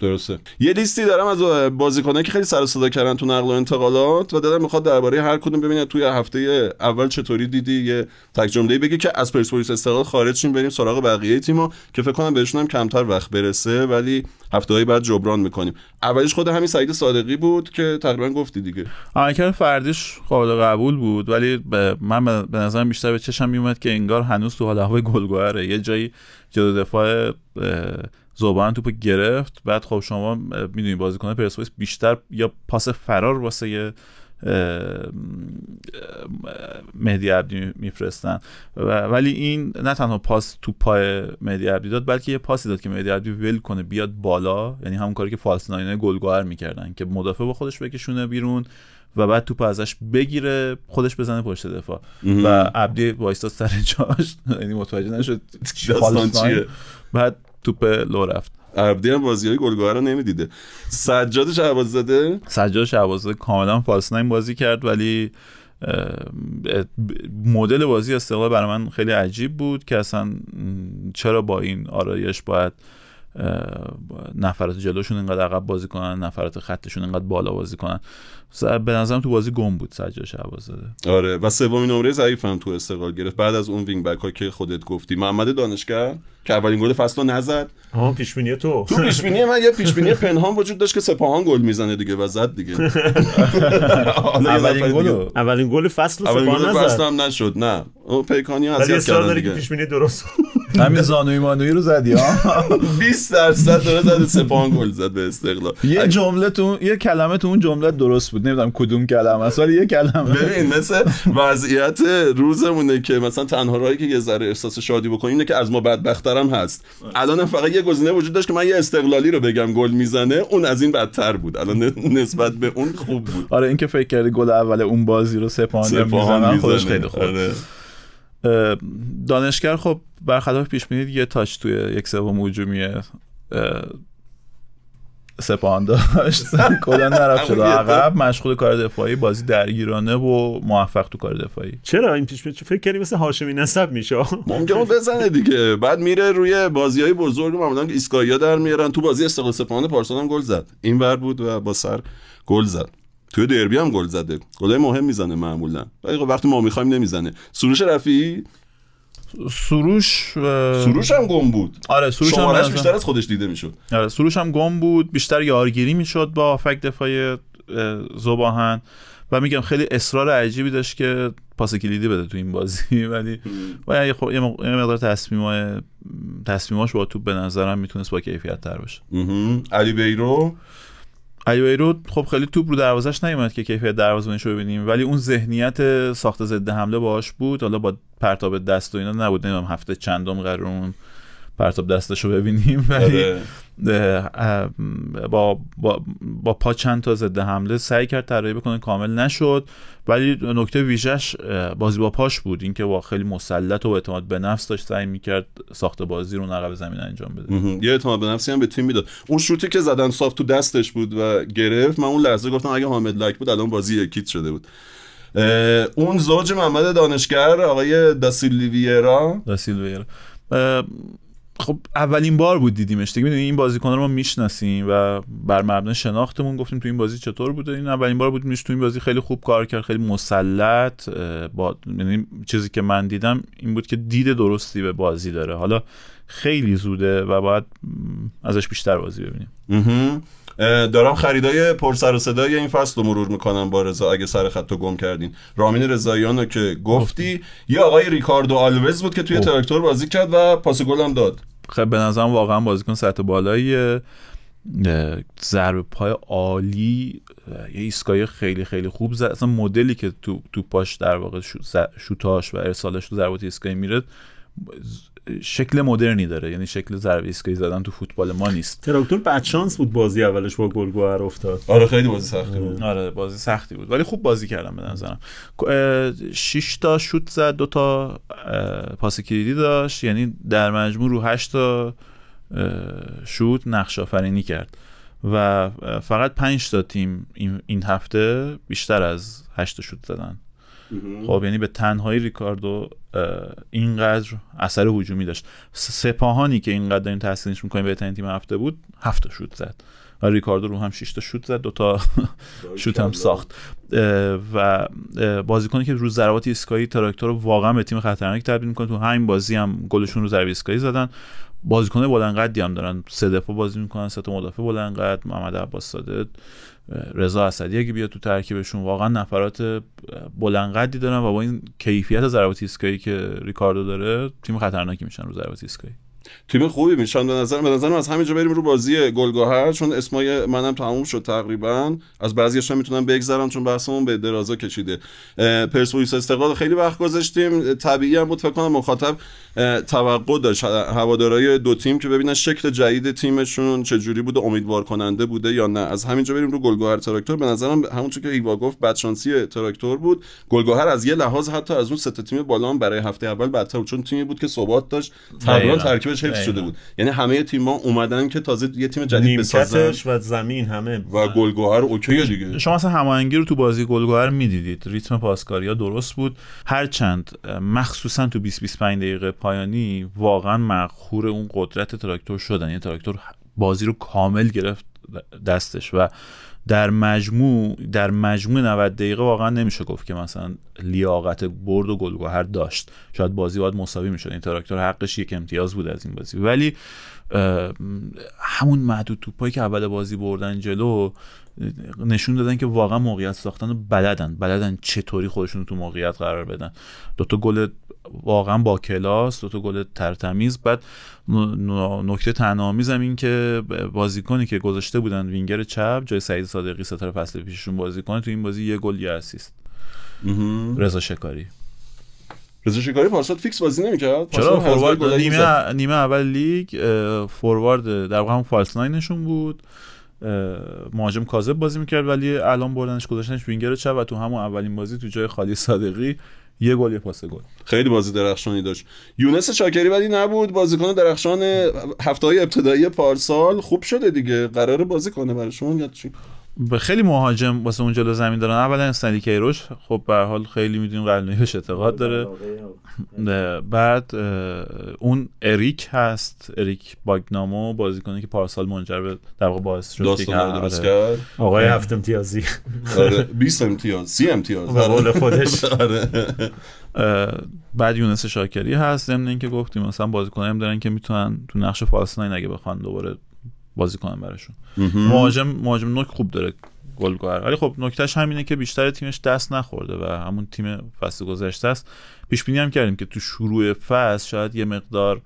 Speaker 1: درسته یه لیستی دارم از بازیکنه که خیلی سر صدا کردن تو نقل و انتقالات و دادم میخواد درباره هر کدوم ببینه توی هفته اول چطوری دیدی یه تک جمله‌ای بگی که از پرسپولیس استقلال خارج شیم بریم سراغ بقیه تیما که فکر کنم بهشون هم کمتر وقت برسه ولی هفته هفتهای بعد جبران میکنیم اولش خود همین سعید صادقی بود که تقریبا گفتی دیگه آنکر فردیش
Speaker 2: قابل قبول بود ولی ب... من به نظرم بیشتر به چشم میومد که انگار هنوز تو حال هوای گلگوهره یه جایی جلو دفاع زوبان توپ گرفت بعد خب شما میدونید بازیکن پرسپولیس بیشتر یا پاس فرار واسه مهدی عبدی میفرستن ولی این نه تنها پاس تو پای مهدی عبدی داد بلکه یه پاسی داد که مهدی عبدی ول کنه بیاد بالا یعنی همون کاری که فالس ناینه گلگوهر میکردن که مدافع با خودش بکشونه بیرون و بعد توپ ازش بگیره خودش بزنه پشت دفاع و عبدی وایستاد سر جاش یعنی متوجه نشد
Speaker 1: بعد توپ لو رفت عبدی هم بازی های گلگوه
Speaker 2: رو نمیدیده سجاد شعباز زده سجاد شعباز کاملا فالس بازی کرد ولی مدل بازی استقلال برای من خیلی عجیب بود که اصلا چرا با این آرایش باید نفرات جلوشون اینقدر عقب بازی کنن نفرات خطشون اینقدر بالا بازی کنن به نظرم تو بازی گم بود
Speaker 1: سجاد شعبازاده آره و سومین نمره ضعیفم تو استقلال گرفت بعد از اون وینگ بک ها که خودت گفتی محمد دانشگر که اولین گل فصل رو نزد ها پیش بینی تو تو پیش بینی من یه پیش بینی پنهان وجود داشت که سپاهان گل میزنه دیگه و زد دیگه اولین گل اولین گل فصل نزد اولین هم نشد نه اون پیکانی ها اذیت کردن دیگه پیش بینی درست همین زانوی مانوی رو زدی ها 20 درصد داره زد سپاهان گل زد به استقلال یه
Speaker 2: جمله تو یه کلمه تو اون جمله درست بود بود نمیدونم کدوم کلم است ولی یه
Speaker 1: کلمه ببین مثل وضعیت روزمونه که مثلا تنها راهی که یه ذره احساس شادی بکنیم اینه که از ما بدبخترم هست الان فقط یه گزینه وجود داشت که من یه استقلالی رو بگم گل میزنه اون از این بدتر بود الان نسبت به اون خوب بود آره اینکه فکر کردی گل اول اون بازی رو سپاهان میزنه خودش خیلی خوب آره. دانشگر خب
Speaker 2: برخلاف پیش بینید یه تاچ توی یک سوم هجومیه سپاهان داشت کلا نرفت شد عقب مشغول کار دفاعی بازی درگیرانه
Speaker 3: و موفق تو کار دفاعی چرا این پیش فکر کردی مثل هاشمی نسب میشه ممکنه
Speaker 1: بزنه دیگه بعد میره روی بازی های بزرگ معمولا اسکایا در میارن تو بازی استقلال سپاهان پارسال هم گل زد این ور بود و با سر گل زد توی دربی هم گل زده گلای مهم میزنه معمولا خب وقتی ما میخوایم نمیزنه سروش رفیعی
Speaker 2: سروش
Speaker 1: سروش هم گم بود آره سروش هم بیشتر از خودش دیده میشد
Speaker 2: آره سروش هم گم بود بیشتر یارگیری میشد با فک دفاعی زباهن و میگم خیلی اصرار عجیبی داشت که پاس کلیدی بده تو این بازی ولی و یه, خب... یه مقدار تصمیمای تصمیماش با توپ به نظرم میتونست با کیفیت تر باشه علی بیرو رو خب خیلی توپ رو دروازش نیومد که کیفیت دروازه‌بانیش رو ببینیم ولی اون ذهنیت ساخته ضد حمله باهاش بود حالا با پرتاب دست و اینا نبود نمیدونم هفته چندم قرار پرتاب دستش رو ببینیم ولی آره. با, با, با پا چند تا زده حمله سعی کرد طراحی بکنه کامل نشد ولی نکته ویژش بازی با پاش بود اینکه با خیلی مسلط و اعتماد به نفس داشت
Speaker 1: سعی میکرد ساخت بازی رو نقب زمین انجام بده یه اعتماد به نفسی هم به تیم میداد اون شوتی که زدن صاف تو دستش بود و گرفت من اون لحظه گفتم اگه حامد لک بود الان بازی کیت شده بود اون زوج محمد دانشگر آقای داسیلویرا داسیلویرا
Speaker 2: خب اولین بار بود دیدیمش دیگه میدونی این بازیکن رو ما میشناسیم و بر مبنای شناختمون گفتیم تو این بازی چطور بوده این اولین بار بود میش تو این بازی خیلی خوب کار کرد خیلی مسلط با یعنی چیزی که من دیدم این بود که دید درستی به
Speaker 1: بازی داره حالا خیلی زوده و باید ازش بیشتر بازی ببینیم دارم خریدای پر سر و صدای این فصل رو مرور میکنم با رضا اگه سر خط گم کردین رامین رضاییان رو که گفتی یه آقای ریکاردو آلوز بود که توی خب. تراکتور بازی کرد و پاس گل هم داد خب به نظرم واقعا بازیکن سطح بالایی
Speaker 2: ضربه پای عالی یه ایستگاهی خیلی خیلی خوب زد اصلا مدلی که تو تو پاش در واقع شوتاش و ارسالش تو ضربات ایستگاهی میره شکل مدرنی داره یعنی شکل ضربه ایستگاهی زدن تو فوتبال ما نیست تراکتور شانس بود
Speaker 3: بازی اولش با گلگوهر افتاد آره خیلی بازی سختی
Speaker 2: بود آره, آره، بازی سختی بود ولی خوب بازی کردم به نظرم 6 تا شوت زد دو تا پاس کلیدی داشت یعنی در مجموع رو 8 تا شوت نقش آفرینی کرد و فقط 5 تا تیم این هفته بیشتر از 8 تا شوت زدن خب یعنی به تنهایی ریکاردو اینقدر اثر هجومی داشت سپاهانی که اینقدر داریم تحسینش میکنیم بهترین تیم هفته بود هفته شوت زد و ریکاردو رو هم 6 تا شوت زد دوتا شوت هم ساخت و بازیکنی که روز ضربات اسکایی تراکتور رو واقعا به تیم خطرناک تبدیل میکنه تو همین بازی هم گلشون رو ضربه اسکایی زدن بازیکن بلند قدی هم دارن سه دفعه بازی میکنن سه تا مدافع بلند قد محمد عباس ساده رضا اسدی اگه بیاد تو ترکیبشون واقعا نفرات بلند قدی دارن و با این کیفیت ضربات ایستگاهی که ریکاردو داره تیم خطرناکی
Speaker 1: میشن رو ضربات تیم خوبی میشن به نظر به نظرم از همینجا بریم رو بازی گلگهر چون اسمای منم تموم شد تقریبا از بعضیش هم میتونم بگذرم چون بحثمون به درازا کشیده پرسپولیس استقلال خیلی وقت گذاشتیم طبیعی هم بود فکر کنم مخاطب توقع داشت هوادارای دو تیم که ببینن شکل جدید تیمشون چه جوری بوده امیدوار کننده بوده یا نه از همینجا بریم رو گلگهر تراکتور به نظرم همونطور که ایوا گفت شانسی تراکتور بود گلگهر از یه لحاظ حتی از اون سه تیم بالا برای هفته اول بدتر چون تیمی بود که ثبات داشت تقریبا ترکیب بهش شده بود یعنی همه تیم اومدن که تازه یه تیم جدید بسازن
Speaker 3: و زمین همه
Speaker 2: و آره. گلگوهر اوکی دیگه شما اصلا هماهنگی رو تو بازی گلگوهر میدیدید ریتم پاسکاریا درست بود هرچند مخصوصا تو 20 25 دقیقه پایانی واقعا مخور اون قدرت تراکتور شدن یه یعنی تراکتور بازی رو کامل گرفت دستش و در مجموع در مجموع 90 دقیقه واقعا نمیشه گفت که مثلا لیاقت برد و گلگهر داشت شاید بازی باید مساوی میشد این تراکتور حقش یک امتیاز بود از این بازی ولی همون محدود توپایی که اول بازی بردن جلو نشون دادن که واقعا موقعیت ساختن رو بلدن بلدن چطوری خودشون رو تو موقعیت قرار بدن دوتا گل واقعا با کلاس دوتا گل ترتمیز بعد نکته تنامیزم این که بازیکنی که گذاشته بودن وینگر چپ جای سعید صادقی ستار فصل پیششون بازی کنه تو این بازی یه گل یه اسیست
Speaker 1: رضا شکاری رضا شکاری پارسال فیکس بازی نمیکرد چرا فوروارد نیمه,
Speaker 2: نیمه اول لیگ فوروارد در واقع فالس ناینشون بود مهاجم کاذب بازی میکرد ولی الان بردنش گذاشتنش وینگر چپ و تو همون اولین بازی
Speaker 1: تو جای خالی صادقی یه گل یه پاس گل خیلی بازی درخشانی داشت یونس شاکری ولی نبود بازیکن درخشان هفته های ابتدایی پارسال خوب شده دیگه قرار بازی کنه برای شما چی
Speaker 2: به خیلی مهاجم واسه اون جلو زمین دارن اولا اسنلی کیروش خب به حال خیلی میدونیم قلنویش اعتقاد داره آره، بعد اون اریک هست اریک باگنامو بازیکنی که پارسال منجر به در واقع باعث شد آره. کرد آقای هفت
Speaker 1: امتیازی 20 آره، امتیاز سی امتیاز خودش
Speaker 2: بعد یونس شاکری هست ضمن اینکه گفتیم مثلا بازیکنایی هم دارن که میتونن تو نقش پاس اگه بخوان دوباره بازی کنن براشون مهاجم مهاجم نوک خوب داره گلگوهر ولی خب نکتهش همینه که بیشتر تیمش دست نخورده و همون تیم فصل گذشته است پیش بینی هم کردیم که تو شروع فصل شاید یه مقدار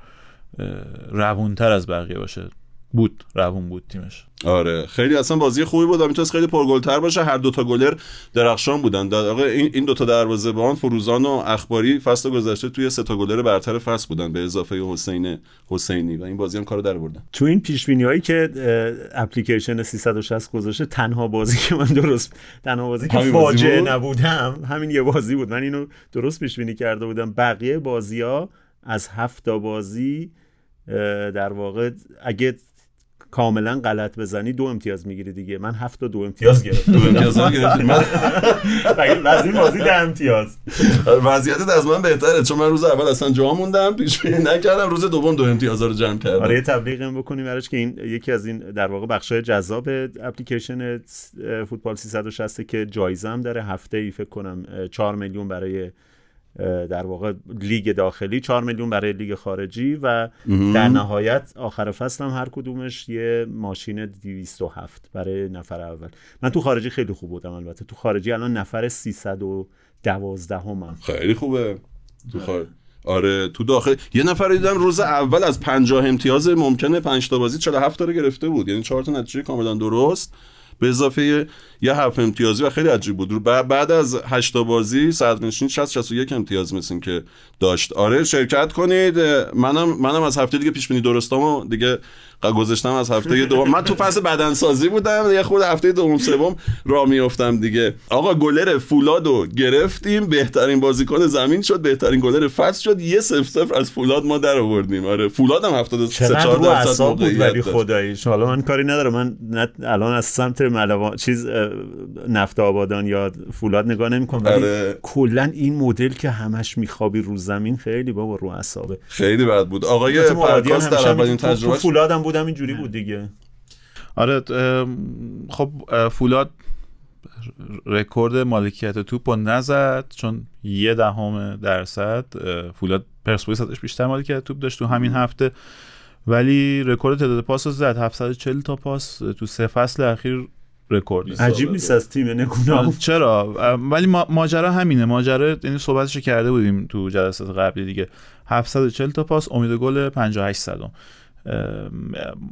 Speaker 1: روونتر از بقیه باشه بود روون بود تیمش آره خیلی اصلا بازی خوبی بود میتونست خیلی پرگلتر باشه هر دوتا گلر درخشان بودن در این این دوتا دروازه بان فروزان و اخباری فصل گذشته توی سه تا گلر برتر فصل بودن به اضافه حسین حسینی و این بازی هم کارو در بردن
Speaker 3: تو این پیش هایی که اپلیکیشن 360 گذاشته تنها بازی که من درست تنها بازی که فاجعه
Speaker 1: نبودم
Speaker 3: همین یه بازی بود من اینو درست پیش بینی کرده بودم بقیه بازی ها از هفت تا بازی در واقع اگه کاملا غلط بزنی دو
Speaker 1: امتیاز میگیری دیگه من هفت دو امتیاز گرفتم دو امتیاز گرفتم من بازی امتیاز آره، وضعیتت از من بهتره چون من روز اول اصلا جا موندم پیش نکردم روز دوم دو امتیاز رو جمع کردم آره
Speaker 3: تبلیغ بکنیم براش که این یکی از این در واقع بخشای جذاب اپلیکیشن فوتبال 360 که جایزه هم داره هفته ای فکر کنم 4 میلیون برای در واقع لیگ داخلی 4 میلیون برای لیگ خارجی و در نهایت آخر فصل هم هر کدومش یه ماشین 207 برای نفر اول من تو خارجی خیلی خوب بودم البته تو خارجی الان نفر
Speaker 1: 312 هم خیلی خوبه تو آره تو داخل یه نفر دیدم روز اول از 50 امتیاز ممکنه 5 تا بازی 47 تا رو گرفته بود یعنی 4 تا نتیجه کاملا درست به اضافه یه هفت امتیازی و خیلی عجیب بود بعد از هشتا بازی صدرنشین 60 61 امتیاز مثل که داشت آره شرکت کنید منم منم از هفته دیگه پیش بینی درستامو دیگه گذاشتم از هفته دوم من تو فصل بدن سازی بودم یه خود هفته دوم سوم را میافتم دیگه آقا گلر فولادو گرفتیم بهترین بازیکن زمین شد بهترین گلر فصل شد یه صفر از فولاد ما در آوردیم آره فولاد هم 73 4 درصد بود ولی خداییش
Speaker 3: حالا من کاری ندارم من نت... الان از سمت ملوان چیز نفت آبادان یا فولاد نگاه نمیکنم ولی آره. کلا این مدل که همش میخوابی رو زمین خیلی بابا رو اعصابه خیلی بد بود آقای پرکاس در اولین تجربه هم بودم اینجوری بود دیگه آره
Speaker 2: خب فولاد رکورد مالکیت توپ رو نزد چون یه دهم درصد فولاد پرسپولیس ازش بیشتر مالکیت توپ داشت تو همین هفته ولی رکورد تعداد پاس رو زد 740 تا پاس تو سه فصل اخیر رکورد عجیب نیست از تیم آره، چرا ولی ماجرا همینه ماجرا یعنی صحبتش کرده بودیم تو جلسات قبلی دیگه 740 تا پاس امید گل 58 صدام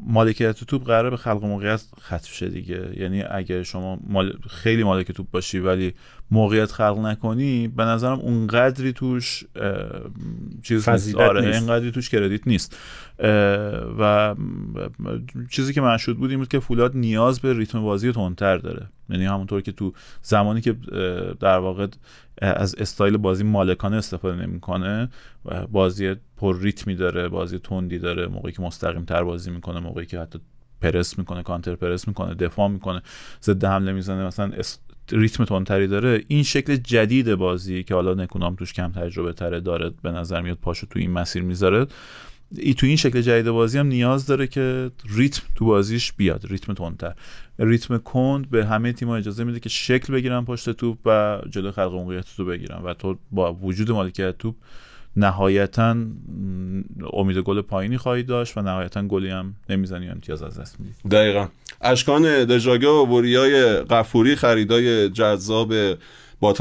Speaker 2: مالکیت توپ قراره به خلق موقعیت ختم شه دیگه یعنی اگر شما مال... خیلی مالک توپ باشی ولی موقعیت خلق نکنی به نظرم اونقدری توش چیز نیست. آره توش کردیت نیست و چیزی که مشهود بود این بود که فولاد نیاز به ریتم بازی تندتر داره یعنی همونطور که تو زمانی که در واقع از استایل بازی مالکانه استفاده نمیکنه بازی پر ریتمی داره بازی تندی داره موقعی که مستقیم تر بازی میکنه موقعی که حتی پرس میکنه کانتر پرس میکنه دفاع میکنه ضد حمله میزنه مثلا ریتم تندتری داره این شکل جدید بازی که حالا نکونام توش کم تجربه تره داره به نظر میاد پاشو تو این مسیر میذاره ای تو این شکل جدید بازی هم نیاز داره که ریتم تو بازیش بیاد ریتم تندتر ریتم کند به همه تیم اجازه میده که شکل بگیرن پشت توپ و جلو خلق موقعیت تو بگیرن و تو با وجود مالکیت توپ نهایتا امید گل پایینی خواهی داشت و نهایتا گلی هم نمیزنی امتیاز از دست میدی
Speaker 1: دقیقا اشکان دژاگه و وریای قفوری خریدای جذاب با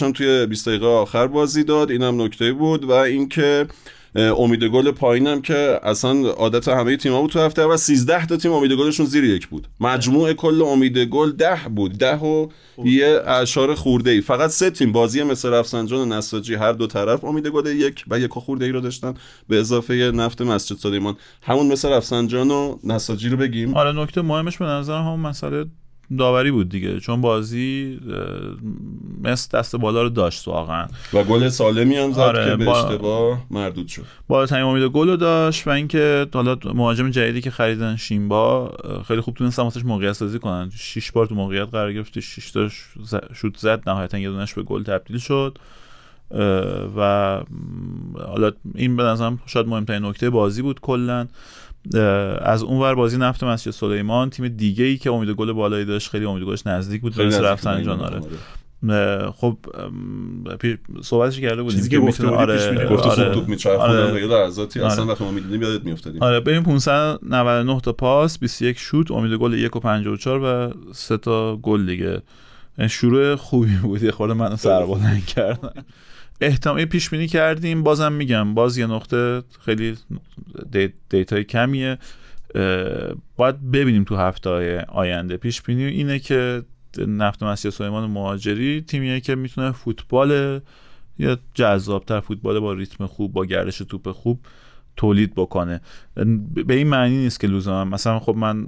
Speaker 1: هم توی 20 دقیقه آخر بازی داد اینم نکته بود و اینکه امید گل پایینم که اصلا عادت همه تیم‌ها بود تو هفته اول 13 تا تیم امید گلشون زیر یک بود مجموع کل امید گل 10 بود 10 و خب. یه اشار خورده ای فقط سه تیم بازی مثل رفسنجان و نساجی هر دو طرف امید گل یک و یک خورده ای رو داشتن به اضافه نفت مسجد سلیمان همون مثل رفسنجان و نساجی رو بگیم آره نکته مهمش به نظر هم مسئله داوری بود دیگه چون بازی مثل دست بالا رو داشت واقعا و گل سالمی هم زد آره، که به با... اشتباه مردود شد
Speaker 2: بالاترین امید گل رو داشت و اینکه حالا مهاجم جدیدی که خریدن شیمبا خیلی خوب تونستن واسش موقعیت سازی کنن 6 بار تو موقعیت قرار گرفته 6 تا شوت زد نهایتا یه دونش به گل تبدیل شد و حالا این به نظرم شاید مهمترین نکته بازی بود کلا از اون ور بازی نفت مسجد سلیمان تیم دیگه ای که امید گل بالایی داشت خیلی امید گلش نزدیک بود به رفتن جان آره. آره. خب صحبتش کرده بودیم چیزی که آره، گفته آره گفته آره توپ میچرخه آره لحظاتی آره اصلا
Speaker 1: وقتی ما میدیدیم یادت میافتادیم آره
Speaker 2: بریم 599 تا پاس 21 شوت امید گل 1 و 54 و 3 تا گل دیگه شروع خوبی بود یه خورده منو سربلند کردن احتمالی پیش بینی کردیم بازم میگم باز یه نقطه خیلی دیتای کمیه باید ببینیم تو هفته آینده پیش بینی اینه که نفت مسیح سلیمان مهاجری تیمیه که میتونه فوتبال یا جذابتر فوتبال با ریتم خوب با گردش توپ خوب تولید بکنه به این معنی نیست که لزوما مثلا خب من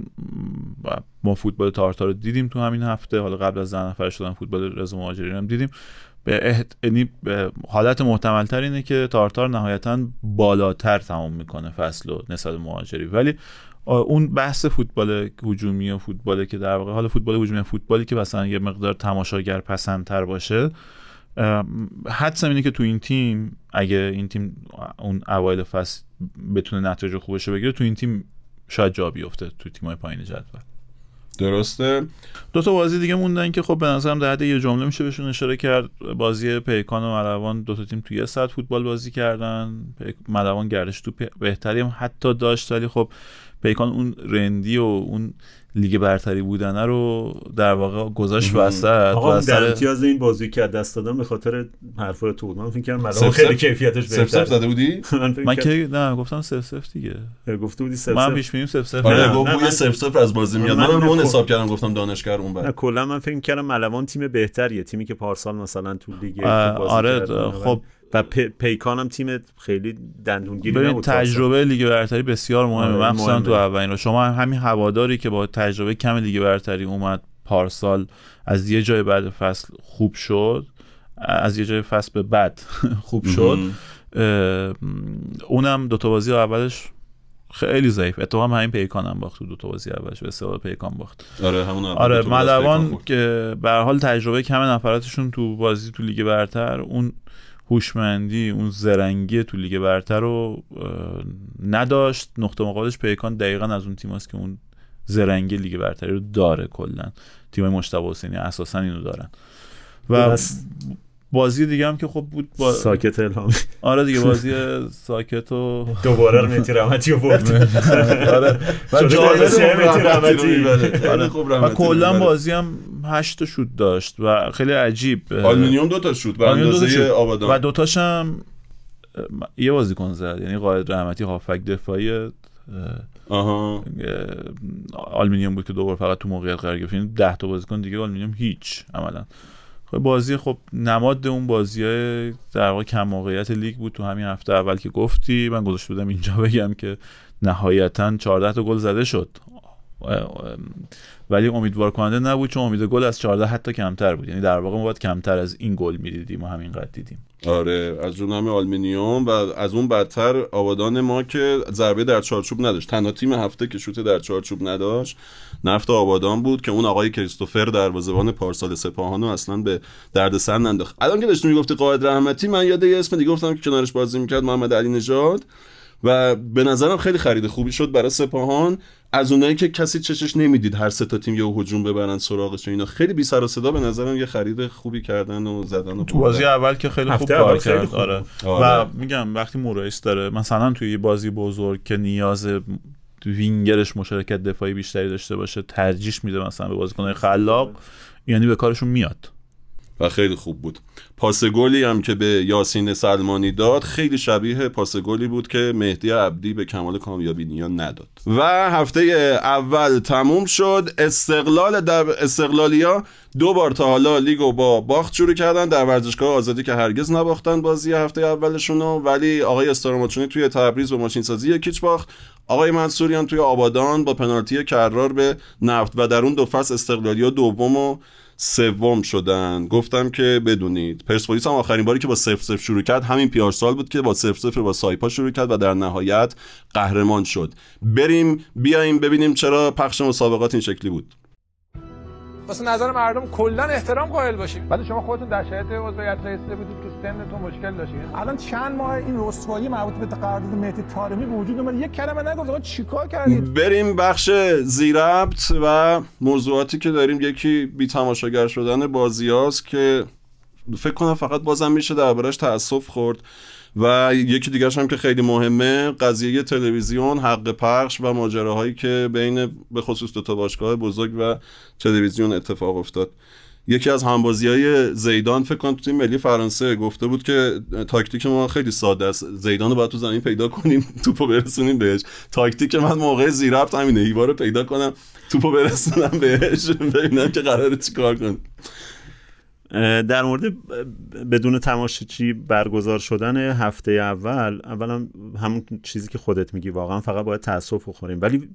Speaker 2: ما فوتبال تارتار رو دیدیم تو همین هفته حالا قبل از زن نفر شدن فوتبال رزو مهاجری هم دیدیم به احت... یعنی حالت محتملتر اینه که تارتار نهایتا بالاتر تمام میکنه فصل و نسبت مهاجری ولی اون بحث فوتبال هجومی و فوتبالی که در واقع حالا فوتبال هجومی فوتبالی که مثلا یه مقدار تماشاگر پسندتر باشه حدسم اینه که تو این تیم اگه این تیم اون اوایل فصل بتونه نتایج خوبش بگیره تو این تیم شاید جا بیفته تو تیمای پایین جدول درسته دو تا بازی دیگه موندن که خب به نظرم در حد یه جمله میشه بهشون اشاره کرد بازی پیکان و ملوان دو تا تیم توی صد فوتبال بازی کردن ملوان گردش تو بهتریم حتی داشت ولی خب پیکان اون رندی و اون لیگ برتری بودنه رو در واقع گذاشت وسط آقا در
Speaker 3: امتیاز این بازی که دست دادم به خاطر حرفا تو بود من فکر کردم مثلا خیلی کیفیتش بهتره سف زده بودی من, که
Speaker 2: نه گفتم سف سف دیگه
Speaker 3: گفته بودی سف آره، من پیش میریم سف سف آره گفت سف سف از بازی میاد من اون حساب کردم گفتم دانشگر اون بعد کلا من فکر کردم ملوان تیم بهتریه تیمی که پارسال مثلا تو بازی آره خب و پیکان هم تیم خیلی دندونگیری نبود
Speaker 2: تجربه لیگ برتری بسیار مهمه آره، مخصوصا تو اولین شما همین هواداری که با تجربه کم لیگ برتری اومد پارسال از یه جای بعد فصل خوب شد از یه جای فصل به بعد خوب شد اونم دو تا بازی اولش خیلی ضعیف اتفاقا همین پیکان هم باخت تو دو تا بازی اولش به پیکان باخت آره همون آره ملوان که به حال تجربه کم نفراتشون تو بازی تو لیگ برتر اون هوشمندی اون زرنگی تو لیگ برتر رو نداشت نقطه مقابلش پیکان دقیقا از اون تیماست که اون زرنگی لیگ برتری رو داره کلا تیم مشتبه حسینی اساسا اینو دارن و بازی دیگه هم که خب بود با... ساکت الهامی آره دیگه بازی ساکت و دوباره
Speaker 3: رو مهدی آره. رحمتی برد
Speaker 1: آره و جالب خوب و کلا بازی
Speaker 2: هم هشت شوت داشت و
Speaker 1: خیلی عجیب آلومینیوم دو تا شوت به اندازه آبادان و
Speaker 2: دو هم یه کن زد یعنی قاید رحمتی هافک دفاعی آها آلومینیوم بود که دوباره فقط تو موقعیت قرار گرفت 10 یعنی تا بازیکن دیگه آلومینیوم هیچ عملا خب بازی خب نماد اون بازی های در واقع کم موقعیت لیگ بود تو همین هفته اول که گفتی من گذاشته بودم اینجا بگم که نهایتا 14 تا گل زده شد ولی امیدوار کننده نبود چون امید گل از 14 حتی کمتر بود یعنی در واقع ما باید کمتر از این گل میدیدیم و همینقدر دیدیم
Speaker 1: آره از اون همه آلمینیوم و از اون بدتر آبادان ما که ضربه در چارچوب نداشت تنها تیم هفته که شوت در چارچوب نداشت نفت آبادان بود که اون آقای کریستوفر دروازه‌بان پارسال سپاهان رو اصلا به دردسر ننداخت الان که داشتم میگفتی قائد رحمتی من یاد یه اسم دیگه گفتم که کنارش بازی میکرد محمد علی نژاد و به نظرم خیلی خرید خوبی شد برای سپاهان از اونایی که کسی چشش نمیدید هر سه تا تیم یه هجوم ببرن سراغش و اینا خیلی بی سر و صدا به نظرم یه خرید خوبی کردن و زدن و تو بازی اول که خیلی خوب کار کرد آره. آره. و میگم وقتی مورایس داره مثلا توی بازی
Speaker 2: بزرگ که نیاز وینگرش مشارکت دفاعی بیشتری داشته باشه ترجیح میده
Speaker 1: مثلا به بازیکن‌های خلاق یعنی به کارشون میاد و خیلی خوب بود پاس گلی هم که به یاسین سلمانی داد خیلی شبیه پاس گلی بود که مهدی عبدی به کمال کامیابی نیا نداد و هفته اول تموم شد استقلال در استقلالیا دو بار تا حالا لیگو با باخت شروع کردن در ورزشگاه آزادی که هرگز نباختن بازی هفته رو ولی آقای استراماچونی توی تبریز به ماشین سازی کیچ باخت آقای منصوریان توی آبادان با پنالتی کرار به نفت و در اون دو فصل استقلالیا دوم و سوم شدن گفتم که بدونید پرسپولیس هم آخرین باری که با 0 0 شروع کرد همین پیار سال بود که با 0 0 با سایپا شروع کرد و در نهایت قهرمان شد بریم بیایم ببینیم چرا پخش مسابقات این شکلی بود واسه نظر مردم کلا احترام قائل باشیم بعد شما خودتون در شرایط وضعیت رئیسه بودید تو مشکل داشتید
Speaker 2: الان چند ماه این رسوایی مربوط به قرارداد مهدی طارمی به وجود اومد یک کلمه نگفت آقا چیکار کردید
Speaker 1: بریم بخش زیربط و موضوعاتی که داریم یکی بی تماشاگر شدن بازیاست که فکر کنم فقط بازم میشه دربارش تاسف خورد و یکی دیگرش هم که خیلی مهمه قضیه تلویزیون حق پخش و ماجراهایی که بین به خصوص دو تا باشگاه بزرگ و تلویزیون اتفاق افتاد یکی از همبازی های زیدان فکر کنم تو ملی فرانسه گفته بود که تاکتیک ما خیلی ساده است زیدان رو باید تو زمین پیدا کنیم توپو برسونیم بهش تاکتیک من موقع زیرفت همینه پیدا کنم توپو برسونم بهش ببینم که قراره چیکار کنه در مورد
Speaker 3: بدون تماشاچی برگزار شدن هفته اول اولا همون چیزی که خودت میگی واقعا فقط باید تاسف بخوریم ولی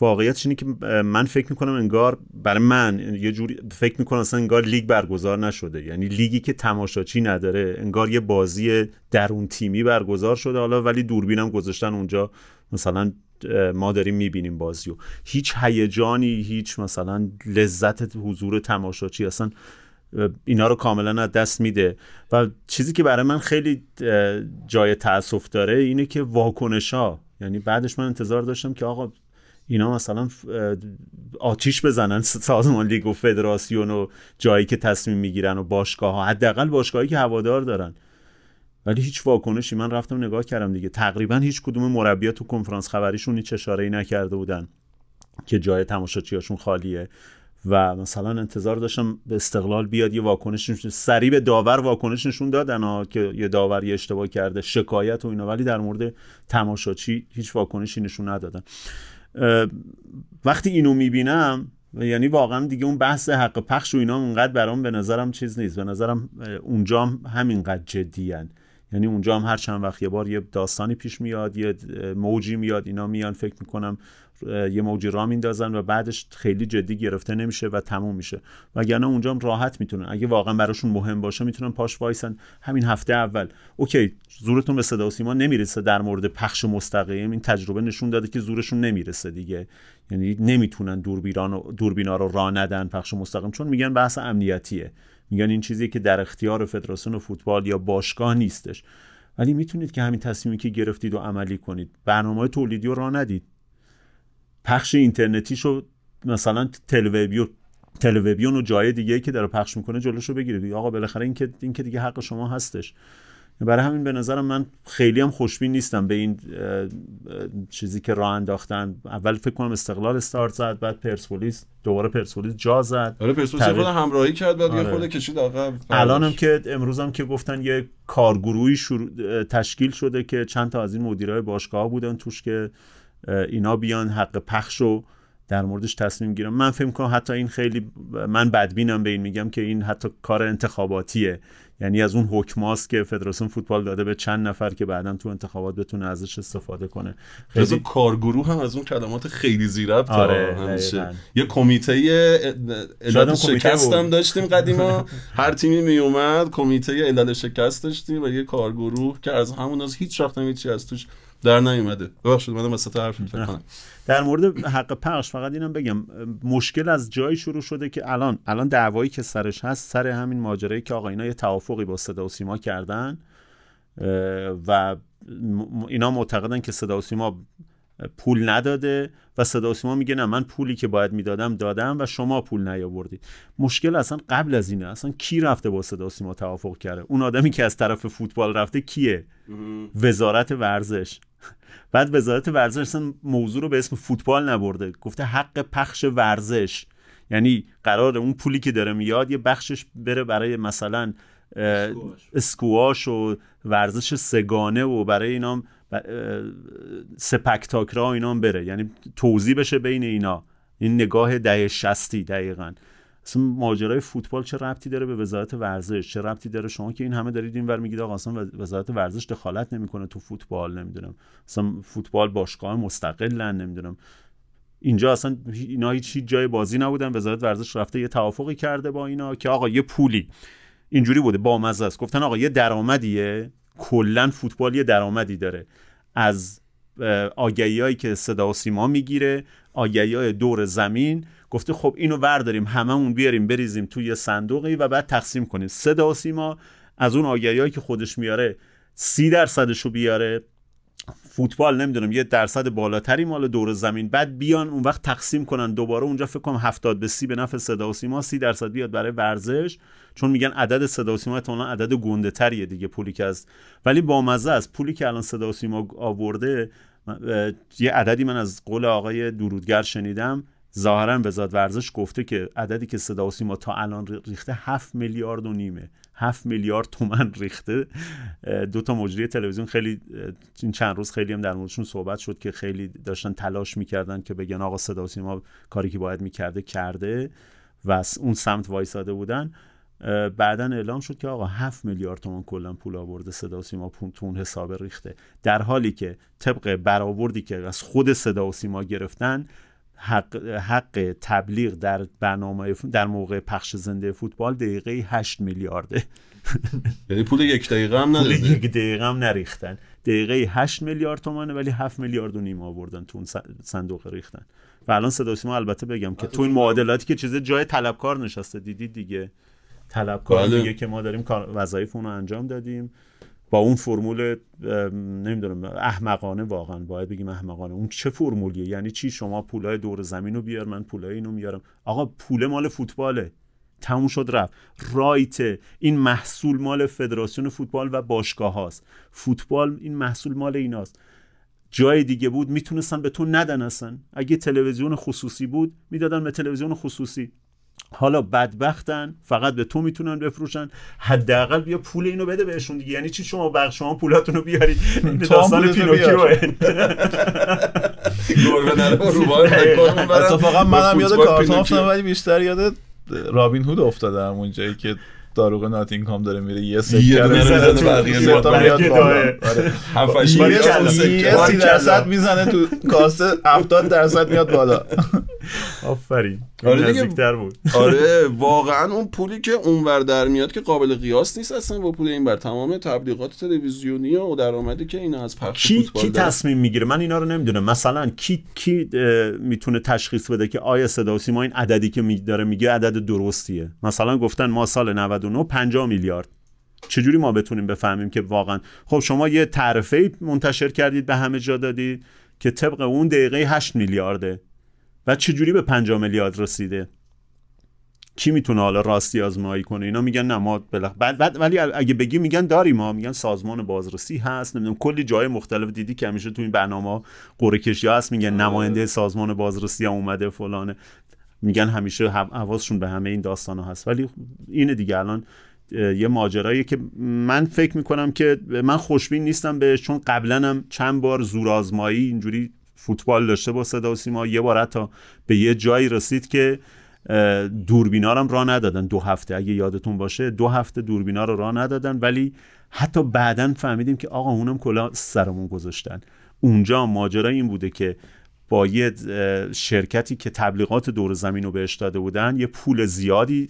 Speaker 3: واقعیتش اینه که من فکر میکنم انگار برای من یه جوری فکر میکنم اصلا انگار لیگ برگزار نشده یعنی لیگی که تماشاچی نداره انگار یه بازی درون تیمی برگزار شده حالا ولی دوربینم گذاشتن اونجا مثلا ما داریم میبینیم بازیو هیچ هیجانی هیچ مثلا لذت حضور تماشاچی اصلا اینا رو کاملا از دست میده و چیزی که برای من خیلی جای تاسف داره اینه که واکنش ها یعنی بعدش من انتظار داشتم که آقا اینا مثلا آتیش بزنن سازمان لیگ و فدراسیون و جایی که تصمیم میگیرن و باشگاه ها حداقل باشگاهی که هوادار دارن ولی هیچ واکنشی من رفتم نگاه کردم دیگه تقریبا هیچ کدوم مربیات تو کنفرانس خبریشون هیچ اشاره ای نکرده بودن که جای تماشاچیاشون خالیه و مثلا انتظار داشتم به استقلال بیاد یه واکنش نشون سریع به داور واکنش نشون دادن ها که یه داور یه اشتباه کرده شکایت و اینا ولی در مورد تماشاچی هیچ واکنشی نشون ندادن وقتی اینو میبینم یعنی واقعا دیگه اون بحث حق پخش و اینا اونقدر برام به نظرم چیز نیست به نظرم اونجا هم همینقدر جدیان یعنی اونجا هم هر چند وقت یه بار یه داستانی پیش میاد یه موجی میاد اینا میان فکر میکنم یه موجی را میندازن و بعدش خیلی جدی گرفته نمیشه و تموم میشه وگرنه اونجا هم راحت میتونن اگه واقعا براشون مهم باشه میتونن پاش وایسن همین هفته اول اوکی زورتون به صدا و سیما نمیرسه در مورد پخش مستقیم این تجربه نشون داده که زورشون نمیرسه دیگه یعنی نمیتونن دوربینا رو دوربینا رو راه ندن پخش مستقیم چون میگن بحث امنیتیه میگن این چیزی که در اختیار فدراسیون فوتبال یا باشگاه نیستش ولی میتونید که همین تصمیمی که گرفتید و عملی کنید برنامه تولیدی رو راه ندید پخش اینترنتی شو مثلا تلویبیو تلویبیون و جای دیگه که داره پخش میکنه جلوشو بگیرید آقا بالاخره این که این که دیگه حق شما هستش برای همین به نظرم من خیلی هم خوشبین نیستم به این چیزی که راه انداختن اول فکر کنم استقلال استارت زد بعد پرسپولیس دوباره پرسپولیس جا زد آره پرسپولیس خود همراهی کرد بعد آره. یه کشید آقا الانم آره. که هم که گفتن یه کارگروهی شروع تشکیل شده که چند تا از این مدیرای باشگاه بودن توش که اینا بیان حق پخش رو در موردش تصمیم گیرم من فکر کنم حتی این خیلی من بدبینم به این میگم که این حتی کار انتخاباتیه یعنی از اون حکماست که فدراسیون فوتبال داده به چند نفر که بعدا تو انتخابات بتونه ازش استفاده کنه
Speaker 1: خیلی کارگروه هم از اون کلمات خیلی زیر آره همیشه یه کمیته علل شکست هم داشتیم قدیما هر تیمی می اومد کمیته علل شکست داشتیم و یه کارگروه که از همون از هیچ وقت هیچی از توش در نیومده ببخشید اومدم وسط حرف کنم در مورد حق پخش فقط اینم بگم مشکل از جایی
Speaker 3: شروع شده که الان الان دعوایی که سرش هست سر همین ماجرایی که آقا اینا یه توافقی با صدا و سیما کردن و اینا معتقدن که صدا و سیما پول نداده و صدا سیما میگه نه من پولی که باید میدادم دادم و شما پول نیاوردید مشکل اصلا قبل از اینه اصلا کی رفته با صدا سیما توافق کرده اون آدمی که از طرف فوتبال رفته کیه وزارت ورزش بعد وزارت ورزش اصلا موضوع رو به اسم فوتبال نبرده گفته حق پخش ورزش یعنی قرار اون پولی که داره میاد یه بخشش بره برای مثلا اسکواش و ورزش سگانه و برای اینام سپک تاکرا اینا هم بره یعنی توضیح بشه بین اینا این نگاه دهه شستی دقیقا اصلا ماجرای فوتبال چه ربطی داره به وزارت ورزش چه ربطی داره شما که این همه دارید اینور میگید آقا اصلا وزارت ورزش دخالت نمیکنه تو فوتبال نمیدونم اصلا فوتبال باشگاه مستقلن نمیدونم اینجا اصلا اینا هیچ جای بازی نبودن وزارت ورزش رفته یه توافقی کرده با اینا که آقا یه پولی اینجوری بوده با مزه گفتن آقا یه درآمدیه کلا فوتبال یه درآمدی داره از آگهی که صدا و سیما میگیره آگهی های دور زمین گفته خب اینو ورداریم هممون بیاریم بریزیم توی صندوقی و بعد تقسیم کنیم صدا و سیما از اون آگهی که خودش میاره سی درصدش رو بیاره فوتبال نمیدونم یه درصد بالاتری مال دور زمین بعد بیان اون وقت تقسیم کنن دوباره اونجا فکر کنم 70 به 30 به نفع صدا و سیما 30 درصد بیاد برای ورزش چون میگن عدد صدا و سیما عدد گنده تریه دیگه پولی که از ولی با مزه از پولی که الان صدا و سیما آورده یه عددی من از قول آقای درودگر شنیدم ظاهرا وزارت ورزش گفته که عددی که صدا و سیما تا الان ریخته 7 میلیارد و نیمه 7 میلیارد تومن ریخته دو تا مجری تلویزیون خیلی این چند روز خیلی هم در موردشون صحبت شد که خیلی داشتن تلاش میکردن که بگن آقا صدا و سیما کاری که باید میکرده کرده و اون سمت وایساده بودن بعدا اعلام شد که آقا 7 میلیارد تومان کلا پول آورده صدا و سیما حساب ریخته در حالی که طبق برآوردی که از خود صدا و سیما گرفتن حق, حق تبلیغ در برنامه در موقع پخش زنده فوتبال دقیقه 8 میلیارده یعنی پول یک دقیقه هم یک دقیقه هم نریختن دقیقه 8 میلیارد تومانه ولی 7 میلیارد و نیم آوردن تو اون صندوق ریختن و الان صدا سیما البته بگم که آره، تو این بله. معادلاتی که چیز جای طلبکار نشسته دیدید دیگه طلبکار بله. دیگه که ما داریم اون رو انجام دادیم با اون فرمول نمیدونم احمقانه واقعا باید بگیم احمقانه اون چه فرمولیه یعنی چی شما پولای دور زمین رو بیار من پولای اینو میارم آقا پول مال فوتباله تموم شد رفت رایت این محصول مال فدراسیون فوتبال و باشگاه هاست فوتبال این محصول مال ایناست جای دیگه بود میتونستن به تو ندن اصلا اگه تلویزیون خصوصی بود میدادن به تلویزیون خصوصی حالا بدبختن فقط به تو میتونن بفروشن حداقل بیا پول اینو بده بهشون دیگه یعنی چی شما بخش شما پولاتونو رو بیارید داستان پینوکیو
Speaker 1: اتفاقا منم یاد کارتون افتادم
Speaker 2: ولی بیشتر یاد رابین هود افتادم اونجایی که داروغ کام داره میره یه سکه یه میزنه تو کاسه 70 درصد میاد بالا آفرین آره
Speaker 1: نزدیکتر بود آره واقعا اون پولی که اونور در میاد که قابل قیاس نیست اصلا با پول این بر تمام تبلیغات تلویزیونی و درآمدی که اینا از پخش کی, کی تصمیم
Speaker 3: میگیره من اینا رو نمیدونم مثلا کی کی میتونه تشخیص بده که آیا صدا و سیما این عددی که می داره میگه عدد درستیه مثلا گفتن ما سال 99 50 میلیارد چجوری ما بتونیم بفهمیم که واقعا خب شما یه تعرفه منتشر کردید به همه جا دادی که طبق اون دقیقه 8 میلیارده و چجوری به 5 میلیارد رسیده کی میتونه حالا راستی آزمایی کنه اینا میگن نه ما بلخ... بعد, ولی اگه بگی میگن داریم ما میگن سازمان بازرسی هست نمیدونم کلی جای مختلف دیدی که همیشه تو این برنامه قرعه کشی هست میگن آره. نماینده سازمان بازرسی هم اومده فلانه میگن همیشه حواسشون به همه این داستان ها هست ولی اینه دیگه الان یه ماجرایی که من فکر میکنم که من خوشبین نیستم به چون قبلا هم چند بار زورآزمایی اینجوری فوتبال داشته با صدا و سیما یه بار حتی به یه جایی رسید که دوربینا هم را ندادن دو هفته اگه یادتون باشه دو هفته دوربینا رو را ندادن ولی حتی بعدا فهمیدیم که آقا اونم کلا سرمون گذاشتن اونجا ماجرا این بوده که با یه شرکتی که تبلیغات دور زمین رو بهش داده بودن یه پول زیادی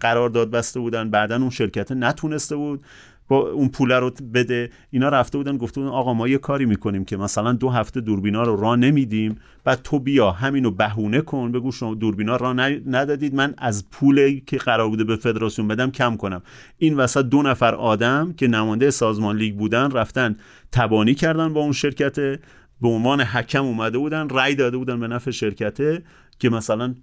Speaker 3: قرار داد بسته بودن بعدا اون شرکت نتونسته بود با اون پول رو بده اینا رفته بودن گفته بودن آقا ما یه کاری میکنیم که مثلا دو هفته دوربینا رو را نمیدیم بعد تو بیا همینو بهونه کن بگو شما دوربینا را ندادید من از پولی که قرار بوده به فدراسیون بدم کم کنم این وسط دو نفر آدم که نماینده سازمان لیگ بودن رفتن تبانی کردن با اون شرکت به عنوان حکم اومده بودن رأی داده بودن به نفع شرکته که مثلا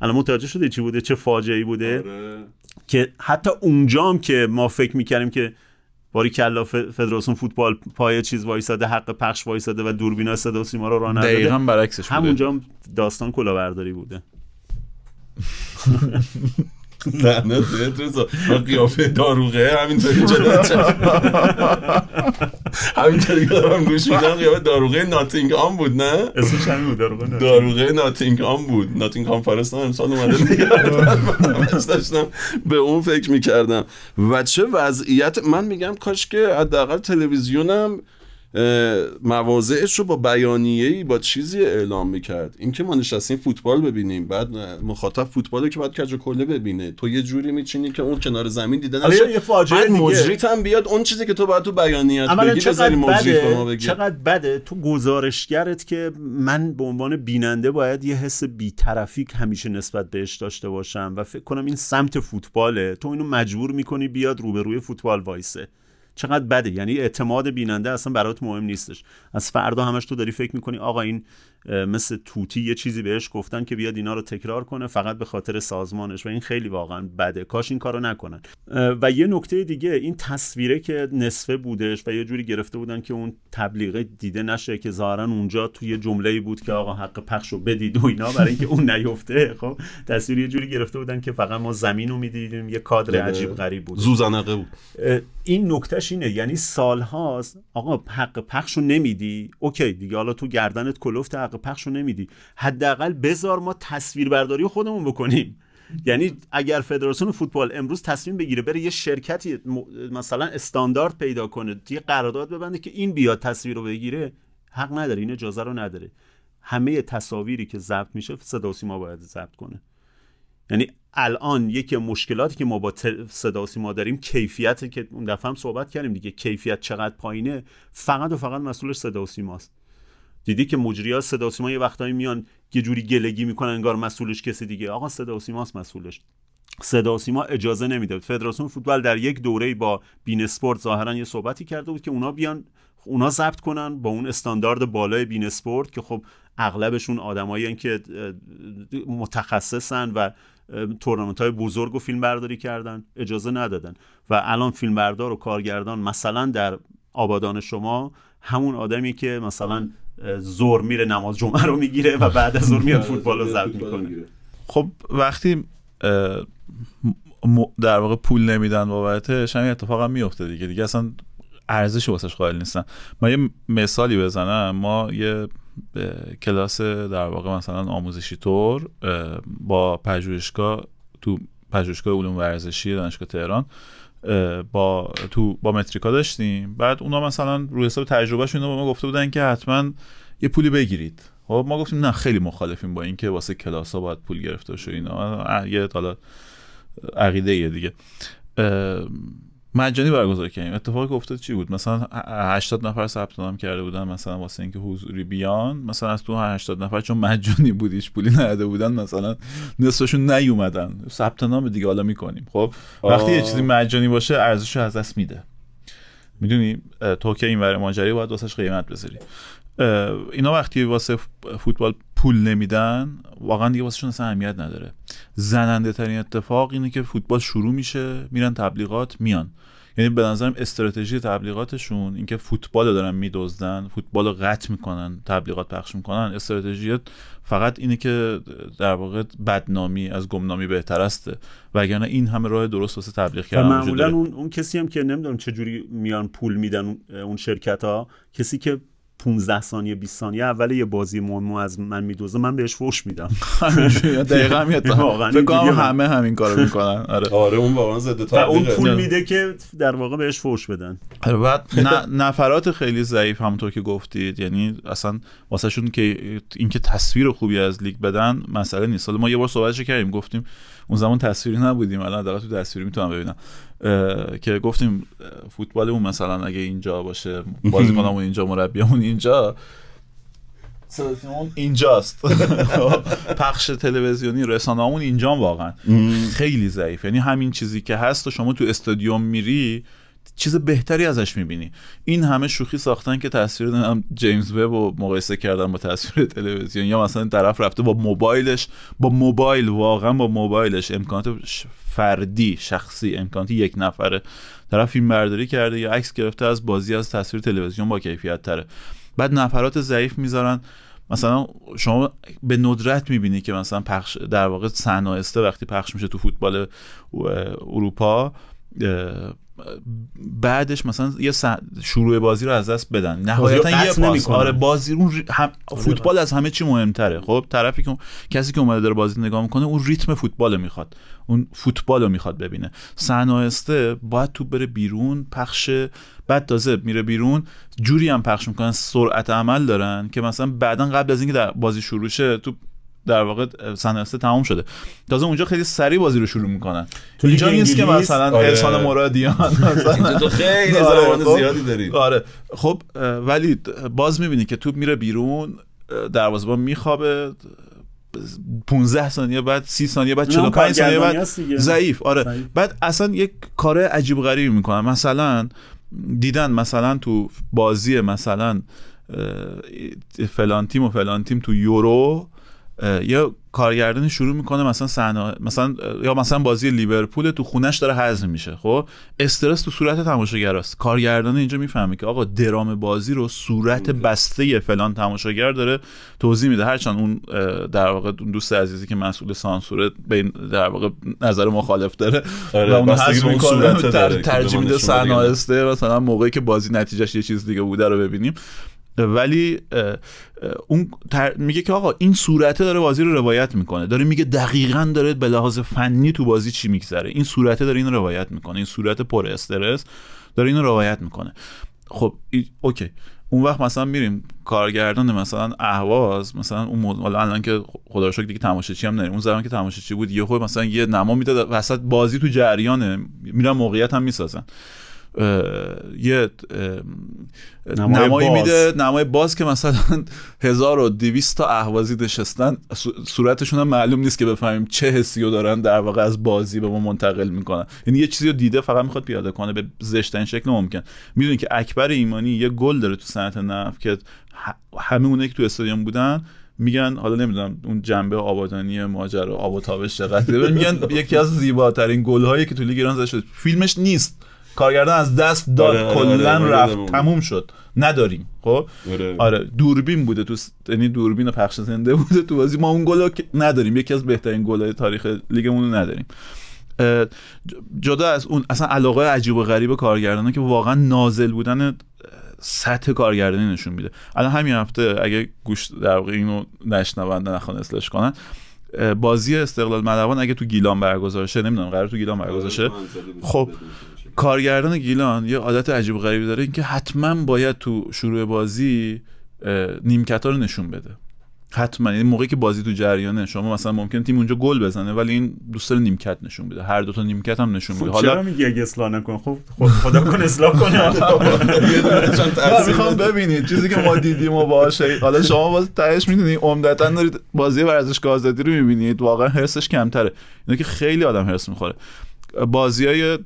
Speaker 3: الان متوجه شده چی بوده چه فاجعه ای بوده آره. که حتی اونجام که ما فکر میکردیم که باری کلا فدراسیون فوتبال پای چیز وایساده حق پخش وایساده و دوربینا صدا و سیما رو راه نداده دقیقاً برعکسش همونجا داستان کلاهبرداری بوده
Speaker 1: نه قیافه داروغه همینطوری جدا همینطوری که دارم گوش میدم قیافه داروغه آم بود نه اسمش همین بود داروغه ناتینگ آم بود ناتینگ فارست هم امسال اومده داشتم به اون فکر میکردم و چه وضعیت من میگم کاش که حداقل تلویزیونم مواضعش رو با بیانیه‌ای با چیزی اعلام میکرد اینکه ما نشستیم فوتبال ببینیم بعد مخاطب فوتباله که باید کج کله ببینه تو یه جوری میچینی که اون کنار زمین دیدن یه فاجعه مجریت هم بیاد اون چیزی که تو باید تو بیانیت بگی بگی چقدر بده تو گزارشگرت
Speaker 3: که من به عنوان بیننده باید یه حس بیطرفی همیشه نسبت بهش داشته باشم و فکر کنم این سمت فوتباله تو اینو مجبور میکنی بیاد روبروی فوتبال وایسه چقدر بده یعنی اعتماد بیننده اصلا برات مهم نیستش از فردا همش تو داری فکر میکنی آقا این مثل توتی یه چیزی بهش گفتن که بیاد اینا رو تکرار کنه فقط به خاطر سازمانش و این خیلی واقعا بده کاش این کارو نکنن و یه نکته دیگه این تصویره که نصفه بودش و یه جوری گرفته بودن که اون تبلیغه دیده نشه که ظاهرا اونجا توی جمله بود که آقا حق پخش رو بدید و اینا برای اینکه اون نیفته خب تصویر یه جوری گرفته بودن که فقط ما زمین رو میدیدیم یه کادر بله. عجیب غریب بود زوزنقه بود این نکتهش اینه یعنی سالهاست آقا حق پخش رو نمیدی اوکی دیگه حالا تو گردنت کلفت حق پخشو رو نمیدی حداقل بزار ما تصویر برداری خودمون بکنیم یعنی اگر فدراسیون فوتبال امروز تصمیم بگیره بره یه شرکتی مثلا استاندارد پیدا کنه یه قرارداد ببنده که این بیاد تصویر رو بگیره حق نداره این اجازه رو نداره همه تصاویری که ضبط میشه صدا سیما باید ضبط کنه یعنی الان یکی مشکلاتی که ما با صدا سیما داریم کیفیت که اون دفعه هم صحبت کردیم دیگه کیفیت چقدر پایینه فقط و فقط مسئولش صدا دیدی که مجریا صدا سیما یه وقتایی میان یه جوری گلگی میکنن انگار مسئولش کسی دیگه آقا صدا سیماست مسئولش صدا سیما اجازه نمیده. فدراسیون فوتبال در یک دوره با بین اسپورت ظاهرا یه صحبتی کرده بود که اونا بیان اونا ضبط کنن با اون استاندارد بالای بین اسپورت که خب اغلبشون آدمایی که متخصصن و تورنمنت های بزرگ و فیلم برداری کردن اجازه ندادن و الان فیلمبردار و کارگردان مثلا در آبادان شما همون آدمی که مثلا زور میره نماز جمعه رو میگیره و بعد از زور میاد فوتبال رو ضبط میکنه
Speaker 2: خب وقتی در واقع پول نمیدن بابتش همین اتفاق هم میفته دیگه دیگه اصلا ارزش واسش قائل نیستن من یه مثالی بزنم ما یه کلاس در واقع مثلا آموزشی طور با پژوهشگاه تو پژوهشگاه علوم ورزشی دانشگاه تهران با تو با متریکا داشتیم بعد اونا مثلا روی حساب تجربهشون به ما گفته بودن که حتما یه پولی بگیرید خب ما گفتیم نه خیلی مخالفیم با اینکه واسه کلاس ها باید پول گرفته شو اینا یه حالا عقیده یه دیگه مجانی برگزار کردیم اتفاقی که افتاد چی بود مثلا 80 نفر ثبت نام کرده بودن مثلا واسه اینکه حضوری بیان مثلا از تو 80 نفر چون مجانی بودیش پولی نداده بودن مثلا نصفشون نیومدن ثبت نام دیگه حالا میکنیم خب وقتی یه چیزی مجانی باشه ارزش از دست میده میدونی تو که این ور ماجرا باید واسش قیمت بذاری اینا وقتی واسه فوتبال پول نمیدن واقعا دیگه واسهشون اصلا اهمیت نداره زننده ترین اتفاق اینه که فوتبال شروع میشه میرن تبلیغات میان یعنی به نظرم استراتژی تبلیغاتشون اینکه فوتبال رو دارن میدزدن فوتبال رو قطع میکنن تبلیغات پخش میکنن استراتژی فقط اینه که در واقع بدنامی از گمنامی بهتر و وگرنه این همه راه درست واسه تبلیغ کردن معمولا
Speaker 3: اون،, اون کسی هم که نمیدونم چه میان پول میدن اون شرکت ها کسی که 15 ثانیه 20 ثانیه اول یه بازی مهمو از من میدوزه من بهش فوش میدم دقیقا میاد واقعا همه همین کارو میکنن
Speaker 1: آره آره اون واقعا ضد و اون پول
Speaker 3: میده که در واقع بهش فوش بدن
Speaker 2: آره، بعد نفرات خیلی ضعیف همونطور که گفتید یعنی اصلا واسه شون که اینکه تصویر خوبی از لیگ بدن مسئله نیست حالا ما یه بار صحبتش کردیم گفتیم اون زمان تصویری نبودیم الان دقیقا تو تصویری میتونم ببینم که گفتیم فوتبال فوتبالمون مثلا اگه اینجا باشه اون اینجا اون اینجا اون اینجاست خب، پخش تلویزیونی رسانه همون اینجا واقعا خیلی ضعیف یعنی همین چیزی که هست و شما تو استادیوم میری چیز بهتری ازش میبینی این همه شوخی ساختن که تصویر نمیدونم جیمز وب و مقایسه کردن با تصویر تلویزیون یا مثلا طرف رفته با موبایلش با موبایل واقعا با موبایلش امکانات فردی شخصی امکانات یک نفره طرف فیلم برداری کرده یا عکس گرفته از بازی از تصویر تلویزیون با کیفیت تره بعد نفرات ضعیف میذارن مثلا شما به ندرت میبینی که مثلا پخش در واقع صنایسته وقتی پخش میشه تو فوتبال اروپا بعدش مثلا یه شروع بازی رو از دست بدن نهایتا یه پاس آره بازی اون آره، فوتبال از همه چی مهمتره خب طرفی که کسی که اومده داره بازی نگاه میکنه اون ریتم فوتبال رو میخواد اون فوتبال رو میخواد ببینه سنایسته باید تو بره بیرون پخش بعد تازه میره بیرون جوری هم پخش میکنن سرعت عمل دارن که مثلا بعدا قبل از اینکه در بازی شروع شه تو در واقع سناسه تمام شده تازه اونجا خیلی سریع بازی رو شروع میکنن تو اینجا نیست که مثلا احسان آره. مرادیان مثلا تو خیلی آره، خب. زیادی آره خب ولی باز میبینی که توپ میره بیرون دروازه‌بان میخوابه 15 ثانیه بعد 30 ثانیه بعد 45 ثانیه بعد ضعیف آره بعد اصلا یک کار عجیب غریبی میکنن مثلا دیدن مثلا تو بازی مثلا فلان تیم و فلان تیم تو یورو یا کارگردانی شروع میکنه مثلا صحنه مثلا یا مثلا بازی لیورپول تو خونش داره هضم میشه خب استرس تو صورت تماشاگر است کارگردان اینجا میفهمه که آقا درام بازی رو صورت خب. بسته فلان تماشاگر داره توضیح میده هرچند اون در واقع دوست عزیزی که مسئول سانسور بین در واقع نظر مخالف داره آره، و اون هضم میکنه ترجمه میده صحنه مثلا موقعی که بازی نتیجهش یه چیز دیگه بوده رو ببینیم ولی اون میگه که آقا این صورته داره بازی رو روایت میکنه داره میگه دقیقا داره به لحاظ فنی تو بازی چی میگذره این صورته داره این روایت میکنه این صورت پر استرس داره این روایت میکنه خب اوکی اون وقت مثلا میریم کارگردان مثلا اهواز مثلا اون مد... حالا الان که خدا رو شکر دیگه تماشاچی هم نداریم اون زمان که تماشاچی بود یه خود مثلا یه نما میداد وسط بازی تو جریانه میرن موقعیت هم میسازن یه نمایی میده نمای باز که مثلا 1200 تا احوازی نشستن صورتشون هم معلوم نیست که بفهمیم چه حسی رو دارن در واقع از بازی به ما منتقل میکنن یعنی یه چیزی رو دیده فقط میخواد پیاده کنه به زشتن شکل ممکن میدونی که اکبر ایمانی یه گل داره تو صنعت نفت که همه اونایی که تو استادیوم بودن میگن حالا نمیدونم اون جنبه آبادانی ماجرا آب و تابش چقدر میگن یکی از زیباترین گلهایی که تو لیگ ایران زده فیلمش نیست کارگردان از دست داد آره،, آره،, آره، کلا آره، رفت تموم شد نداریم خب آره, آره، دوربین بوده تو یعنی دوربین پخش زنده بوده تو بازی ما اون گل رو نداریم یکی از بهترین گل‌های تاریخ لیگمون رو نداریم جدا از اون اصلا علاقه عجیب و غریب کارگردانه که واقعا نازل بودن سطح کارگردانی نشون میده الان همین هفته اگه گوش در واقع اینو نشنونده نخوان اسلش کنن بازی استقلال ملوان اگه تو گیلان برگزار شه نمیدونم قرار تو گیلان برگزار شه خب کارگردان گیلان یه عادت عجیب غریبی داره اینکه حتما باید تو شروع بازی نیمکت رو نشون بده حتما این یعنی موقعی که بازی تو جریانه شما مثلا ممکن تیم اونجا گل بزنه ولی این دوست نیمکت نشون بده هر دو تا نیمکت هم نشون خب بده حالا
Speaker 3: میگی اگه اصلاح نکن خب،, خب خدا کن اصلاح کن
Speaker 1: میخوام ببینید چیزی که ما دیدیم و باشه حالا شما باز
Speaker 2: تهش میدونی عمدتا دارید بازی ورزشگاه آزادی رو میبینید واقعا حرسش کمتره اینا که خیلی آدم میخوره بازی های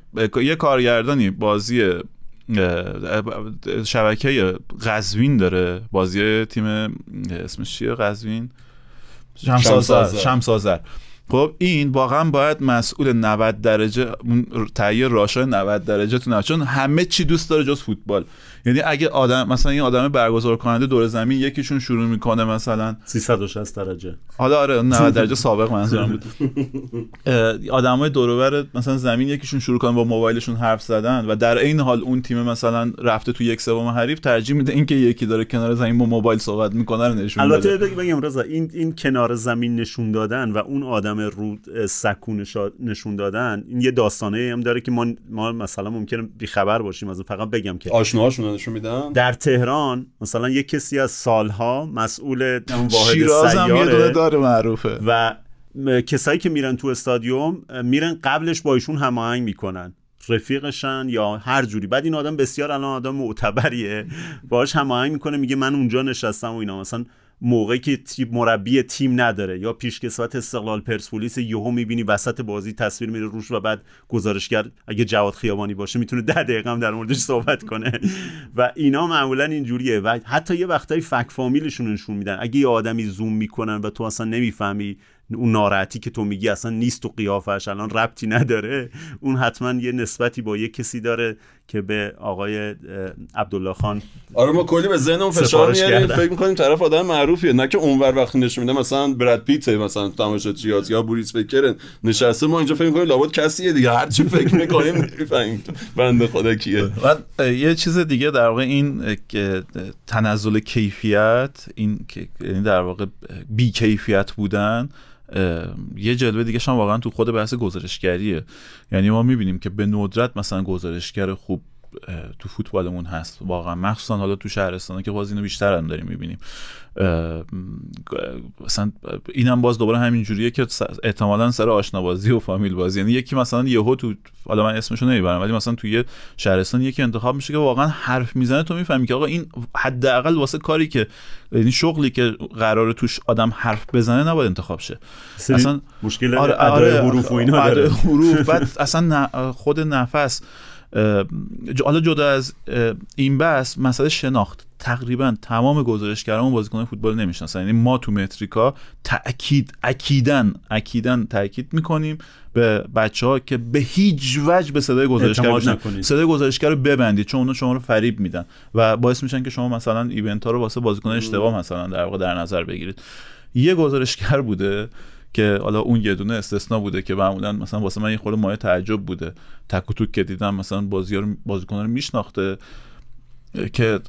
Speaker 2: یه کارگردانی بازی شبکه قزوین داره بازی تیم اسمش چیه قزوین
Speaker 1: شمسازر
Speaker 2: شمسازر خب این واقعا باید مسئول 90 درجه تهیه راشای 90 درجه تو چون همه چی دوست داره جز فوتبال یعنی اگه آدم مثلا این آدم برگزار کننده دور زمین یکیشون شروع میکنه مثلا 360 درجه حالا آره 90 درجه سابق منظورم بود آدمای دور مثلا زمین یکیشون شروع کنه با موبایلشون حرف زدن و در این حال اون تیم مثلا رفته تو یک سوم حریف ترجیح میده اینکه یکی داره کنار زمین با موبایل صحبت میکنه رو نشون البته
Speaker 3: بگم رضا این این کنار زمین نشون دادن و اون آدم همه رو سکو نشون دادن این یه داستانه هم داره که ما, ما مثلا ممکنه خبر باشیم از فقط بگم که آشناهاشون نشون میدن در تهران مثلا یه کسی از سالها مسئول اون واحد سیاره داره
Speaker 2: معروفه
Speaker 3: و کسایی که میرن تو استادیوم میرن قبلش با ایشون هماهنگ میکنن رفیقشن یا هر جوری بعد این آدم بسیار الان آدم معتبریه باهاش هماهنگ میکنه میگه من اونجا نشستم و اینا مثلا موقعی که تیم مربی تیم نداره یا پیشکسوت استقلال پرسپولیس یهو میبینی وسط بازی تصویر میره روش و بعد گزارشگر اگه جواد خیابانی باشه میتونه ده دقیقه هم در موردش صحبت کنه و اینا معمولا اینجوریه و حتی یه وقتایی فک فامیلشون نشون میدن اگه یه آدمی زوم میکنن و تو اصلا نمیفهمی اون ناراحتی که تو میگی اصلا نیست تو قیافش الان ربطی نداره اون حتما یه نسبتی با یه کسی داره که به آقای
Speaker 1: عبدالله خان آره ما کلی به ذهنمون فشار میاریم فکر میکنیم طرف آدم معروفیه نه که اونور وقتی نشون میده مثلا براد پیت مثلا تماشاگرات یا بوریس فکرن نشسته ما اینجا فکر میکنیم لابد کسیه دیگه هر چی فکر میکنیم نمیفهمیم بنده خدا کیه بعد
Speaker 2: یه چیز دیگه در واقع این تنزل کیفیت این یعنی در واقع بی کیفیت بودن یه جلوه دیگه هم واقعا تو خود بحث گزارشگریه یعنی ما میبینیم که به ندرت مثلا گزارشگر خوب تو فوتبالمون هست واقعا مخصوصا حالا تو شهرستان که باز اینو بیشتر هم داریم میبینیم مثلا اینم باز دوباره همین جوریه که احتمالا سر آشنابازی و فامیل بازی یعنی یکی مثلا یهو تو حالا من اسمشو نمیبرم ولی مثلا یه شهرستان یکی انتخاب میشه که واقعا حرف میزنه تو میفهمی که آقا این حداقل واسه کاری که یعنی شغلی که قراره توش آدم حرف بزنه نباید انتخاب شه اصلا مشکل آره،, آره, حروف و اینا آره، حروف بعد اصلا خود نفس حالا جدا از این بحث مسئله شناخت تقریبا تمام گزارشگران بازیکنان فوتبال نمیشناسن یعنی ما تو متریکا تاکید اکیدن اکیدن تاکید میکنیم به بچه ها که به هیچ وجه به صدای گزارشگر صدای گزارشگر رو ببندید چون اونا شما رو فریب میدن و باعث میشن که شما مثلا ایونت ها رو واسه بازیکن اشتباه مثلا در واقع در نظر بگیرید یه گزارشگر بوده که حالا اون یه دونه استثنا بوده که معمولا مثلا واسه من یه خورده مایه تعجب بوده تک و که دیدم مثلا بازی رو رو میشناخته که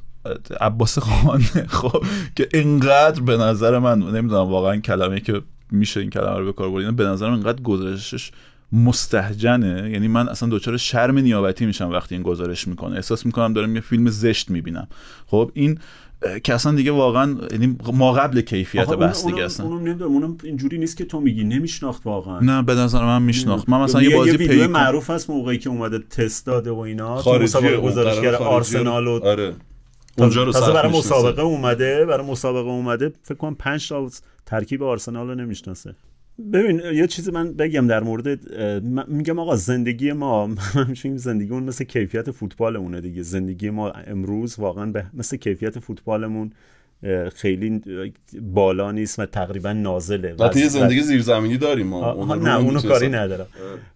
Speaker 2: عباس خان خب که اینقدر به نظر من نمیدونم واقعا کلمه که میشه این کلمه رو به کار برد یعنی به نظر من اینقدر گزارشش مستهجنه یعنی من اصلا دچار شرم نیابتی میشم وقتی این گزارش میکنه احساس میکنم دارم یه فیلم زشت میبینم خب این که اصلا دیگه واقعا یعنی ما قبل کیفیت بحث دیگه اصلا
Speaker 3: اونم نمیدونم اونم اینجوری نیست که تو میگی نمیشناخت واقعا نه به نظر من میشناخت من مثلا یه بازی معروف هست موقعی که اومده تست داده و اینا مسابقه گزارشگر آرسنال و آره
Speaker 1: اونجا رو برای مسابقه
Speaker 3: اومده برای مسابقه اومده فکر کنم 5 تا ترکیب آرسنال رو نمیشناسه ببین یه چیزی من بگم در مورد میگم آقا زندگی ما زندگی اون مثل کیفیت فوتبالمونه دیگه زندگی ما امروز واقعا به مثل کیفیت فوتبالمون خیلی بالا نیست و تقریبا نازله وقتی یه زندگی زیرزمینی داریم ما نه اونو کاری ندارم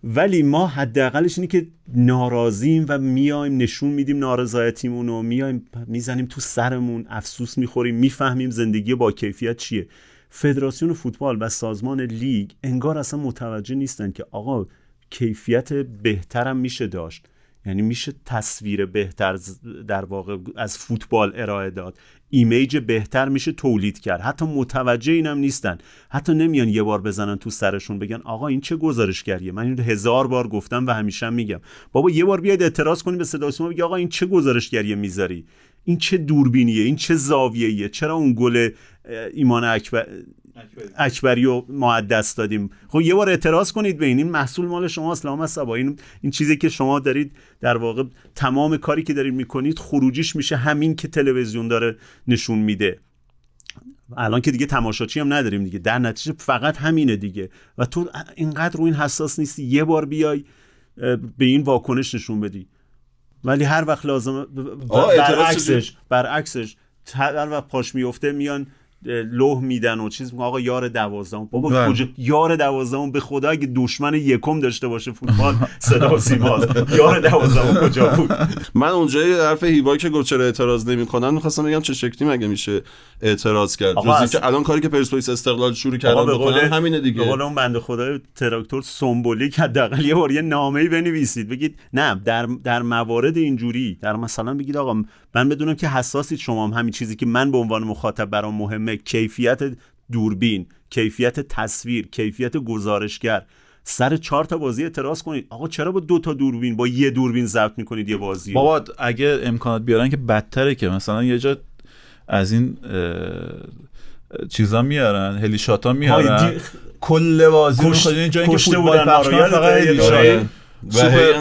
Speaker 3: ولی ما حداقلش اینه که ناراضیم و میایم نشون میدیم نارضایتیمون و میایم میزنیم تو سرمون افسوس میخوریم میفهمیم زندگی با کیفیت چیه فدراسیون فوتبال و سازمان لیگ انگار اصلا متوجه نیستن که آقا کیفیت بهترم میشه داشت یعنی میشه تصویر بهتر در واقع از فوتبال ارائه داد ایمیج بهتر میشه تولید کرد حتی متوجه اینم نیستن حتی نمیان یه بار بزنن تو سرشون بگن آقا این چه گزارشگریه من این هزار بار گفتم و همیشه میگم بابا یه بار بیاید اعتراض کنید به صدا سیما بگی آقا این چه گزارشگریه میذاری این چه دوربینیه این چه زاویه‌ایه چرا اون گل ایمان اکبر اکبری و دست دادیم خب یه بار اعتراض کنید به این این محصول مال شما اسلام است این این چیزی که شما دارید در واقع تمام کاری که دارید میکنید خروجیش میشه همین که تلویزیون داره نشون میده الان که دیگه تماشاچی هم نداریم دیگه در نتیجه فقط همینه دیگه و تو اینقدر رو این حساس نیستی یه بار بیای به این واکنش نشون بدی ولی هر وقت لازم برعکسش برعکسش هر وقت پاش میفته میان لوح میدن و چیز آقا یار دوازدهم بابا بله. کجا یار دوازدهم به خدا اگه دشمن یکم داشته باشه فوتبال صدا و یار دوازدهم کجا
Speaker 1: بود من اونجا حرف هیوایی که گفت چرا اعتراض نمیکنن میخواستم بگم چه شکلی مگه میشه اعتراض کرد جز الان کاری که پرسپولیس استقلال شروع کردن قول همینه دیگه به قول
Speaker 3: اون بنده خدای تراکتور سمبولیک حداقل یه بار یه نامه‌ای بنویسید بگید نه در در موارد اینجوری در مثلا بگید آقا من بدونم که حساسید شما هم همین چیزی که من به عنوان مخاطب برام مهمه کیفیت دوربین کیفیت تصویر کیفیت گزارشگر سر چهار تا بازی اعتراض کنید آقا چرا با دو تا دوربین با یه دوربین ضبط میکنید یه بازی بابا اگه
Speaker 2: امکانات بیارن که بدتره که مثلا یه جا از این چیزا میارن هلی شاتا میارن
Speaker 3: کل بازی رو یعنی فقط و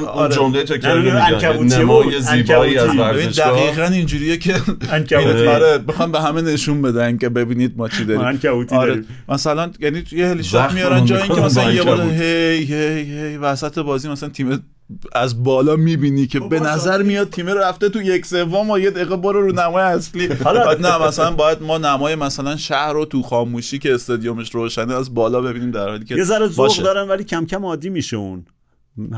Speaker 3: آره. جمله تکرار نمیکنه یعنی نمای زیبایی از
Speaker 2: ورزشگاه دقیقا اینجوریه که آره بخوام به همه نشون بدن که ببینید ما چی داریم آره مثلا یعنی یه هلی شات میارن جایی که مثلا یه بار هی هی هی وسط بازی مثلا تیم از بالا میبینی که به نظر میاد تیم رفته تو
Speaker 3: یک سوم و یه دقیقه برو رو نمای اصلی حالا نه مثلا
Speaker 2: باید ما نمای مثلا شهر رو تو خاموشی که استادیومش روشنه از بالا ببینیم در حالی که یه ذره ذوق
Speaker 3: دارن ولی کم کم عادی میشه اون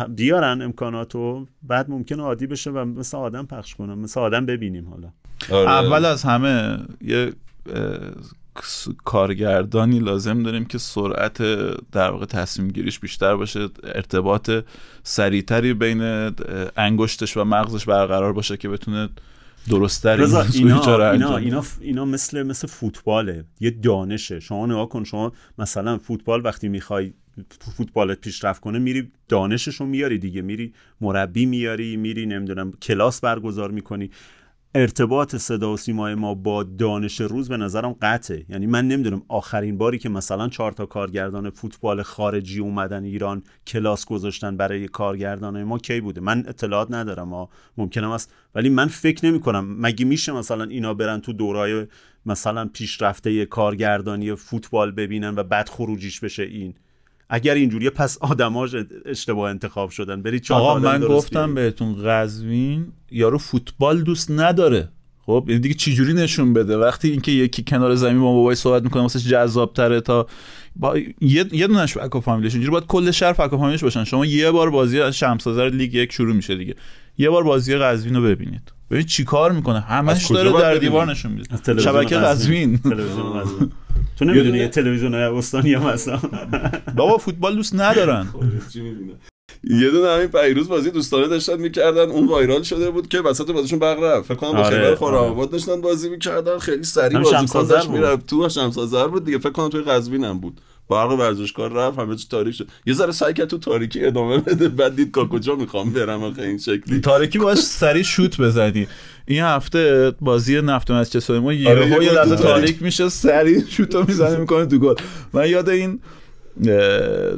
Speaker 3: بیارن امکاناتو بعد ممکنه عادی بشه و مثل آدم پخش کنم مثل آدم ببینیم حالا آره. اول از
Speaker 2: همه یه کارگردانی لازم داریم که سرعت در واقع تصمیم گیریش بیشتر باشه ارتباط سریعتری بین انگشتش و مغزش برقرار باشه که بتونه درست این اینا, اینا, اینا,
Speaker 3: اینا مثل مثل فوتباله یه دانشه شما نگاه کن شما مثلا فوتبال وقتی میخوای فوتبالت پیشرفت کنه میری دانششو میاری دیگه میری مربی میاری میری نمیدونم کلاس برگزار میکنی ارتباط صدا و سیمای ما با دانش روز به نظرم قطعه یعنی من نمیدونم آخرین باری که مثلا چهار تا کارگردان فوتبال خارجی اومدن ایران کلاس گذاشتن برای کارگردان ما کی بوده من اطلاعات ندارم ها ممکنم است ولی من فکر نمی کنم مگه میشه مثلا اینا برن تو دورای مثلا پیشرفته کارگردانی فوتبال ببینن و بعد خروجیش بشه این اگر اینجوریه پس آدماش اشتباه انتخاب شدن برید چهار آقا من گفتم
Speaker 2: بهتون قزوین یارو فوتبال دوست نداره خب این یعنی دیگه چجوری نشون بده وقتی اینکه یکی کنار زمین با بابای صحبت میکنه واسه جذاب تره تا با... یه دونش اکو فامیلش اینجوری باید کل شهر فکو فامیلش باشن شما یه بار بازی شمسازر لیگ یک شروع میشه دیگه یه بار بازی قزوین رو ببینید ببین چیکار میکنه همش داره در دیوار نشون میده شبکه قزوین
Speaker 3: تو نمیدونی یه تلویزیون استانی هم هستم
Speaker 1: بابا فوتبال دوست ندارن خب، یه دونه همین پیروز بازی دوستانه داشتن میکردن اون وایرال شده بود که وسط بازیشون بغ رفت فکر کنم آره. خورا. آره. داشتن بازی میکردن خیلی سریع بازی. میرفت تو سازر بود دیگه فکر کنم توی قزوین بود برق ورزشکار رفت همه چی تاریک شد یه ذره سعی کرد تو تاریکی ادامه بده بعد دید کجا میخوام برم آخه این شکلی
Speaker 2: تاریکی باش سری شوت بزنی این هفته بازی نفت چه ما یه آره لحظه تاریک میشه سریع شوتو میزنه میکنه تو گل من یاد این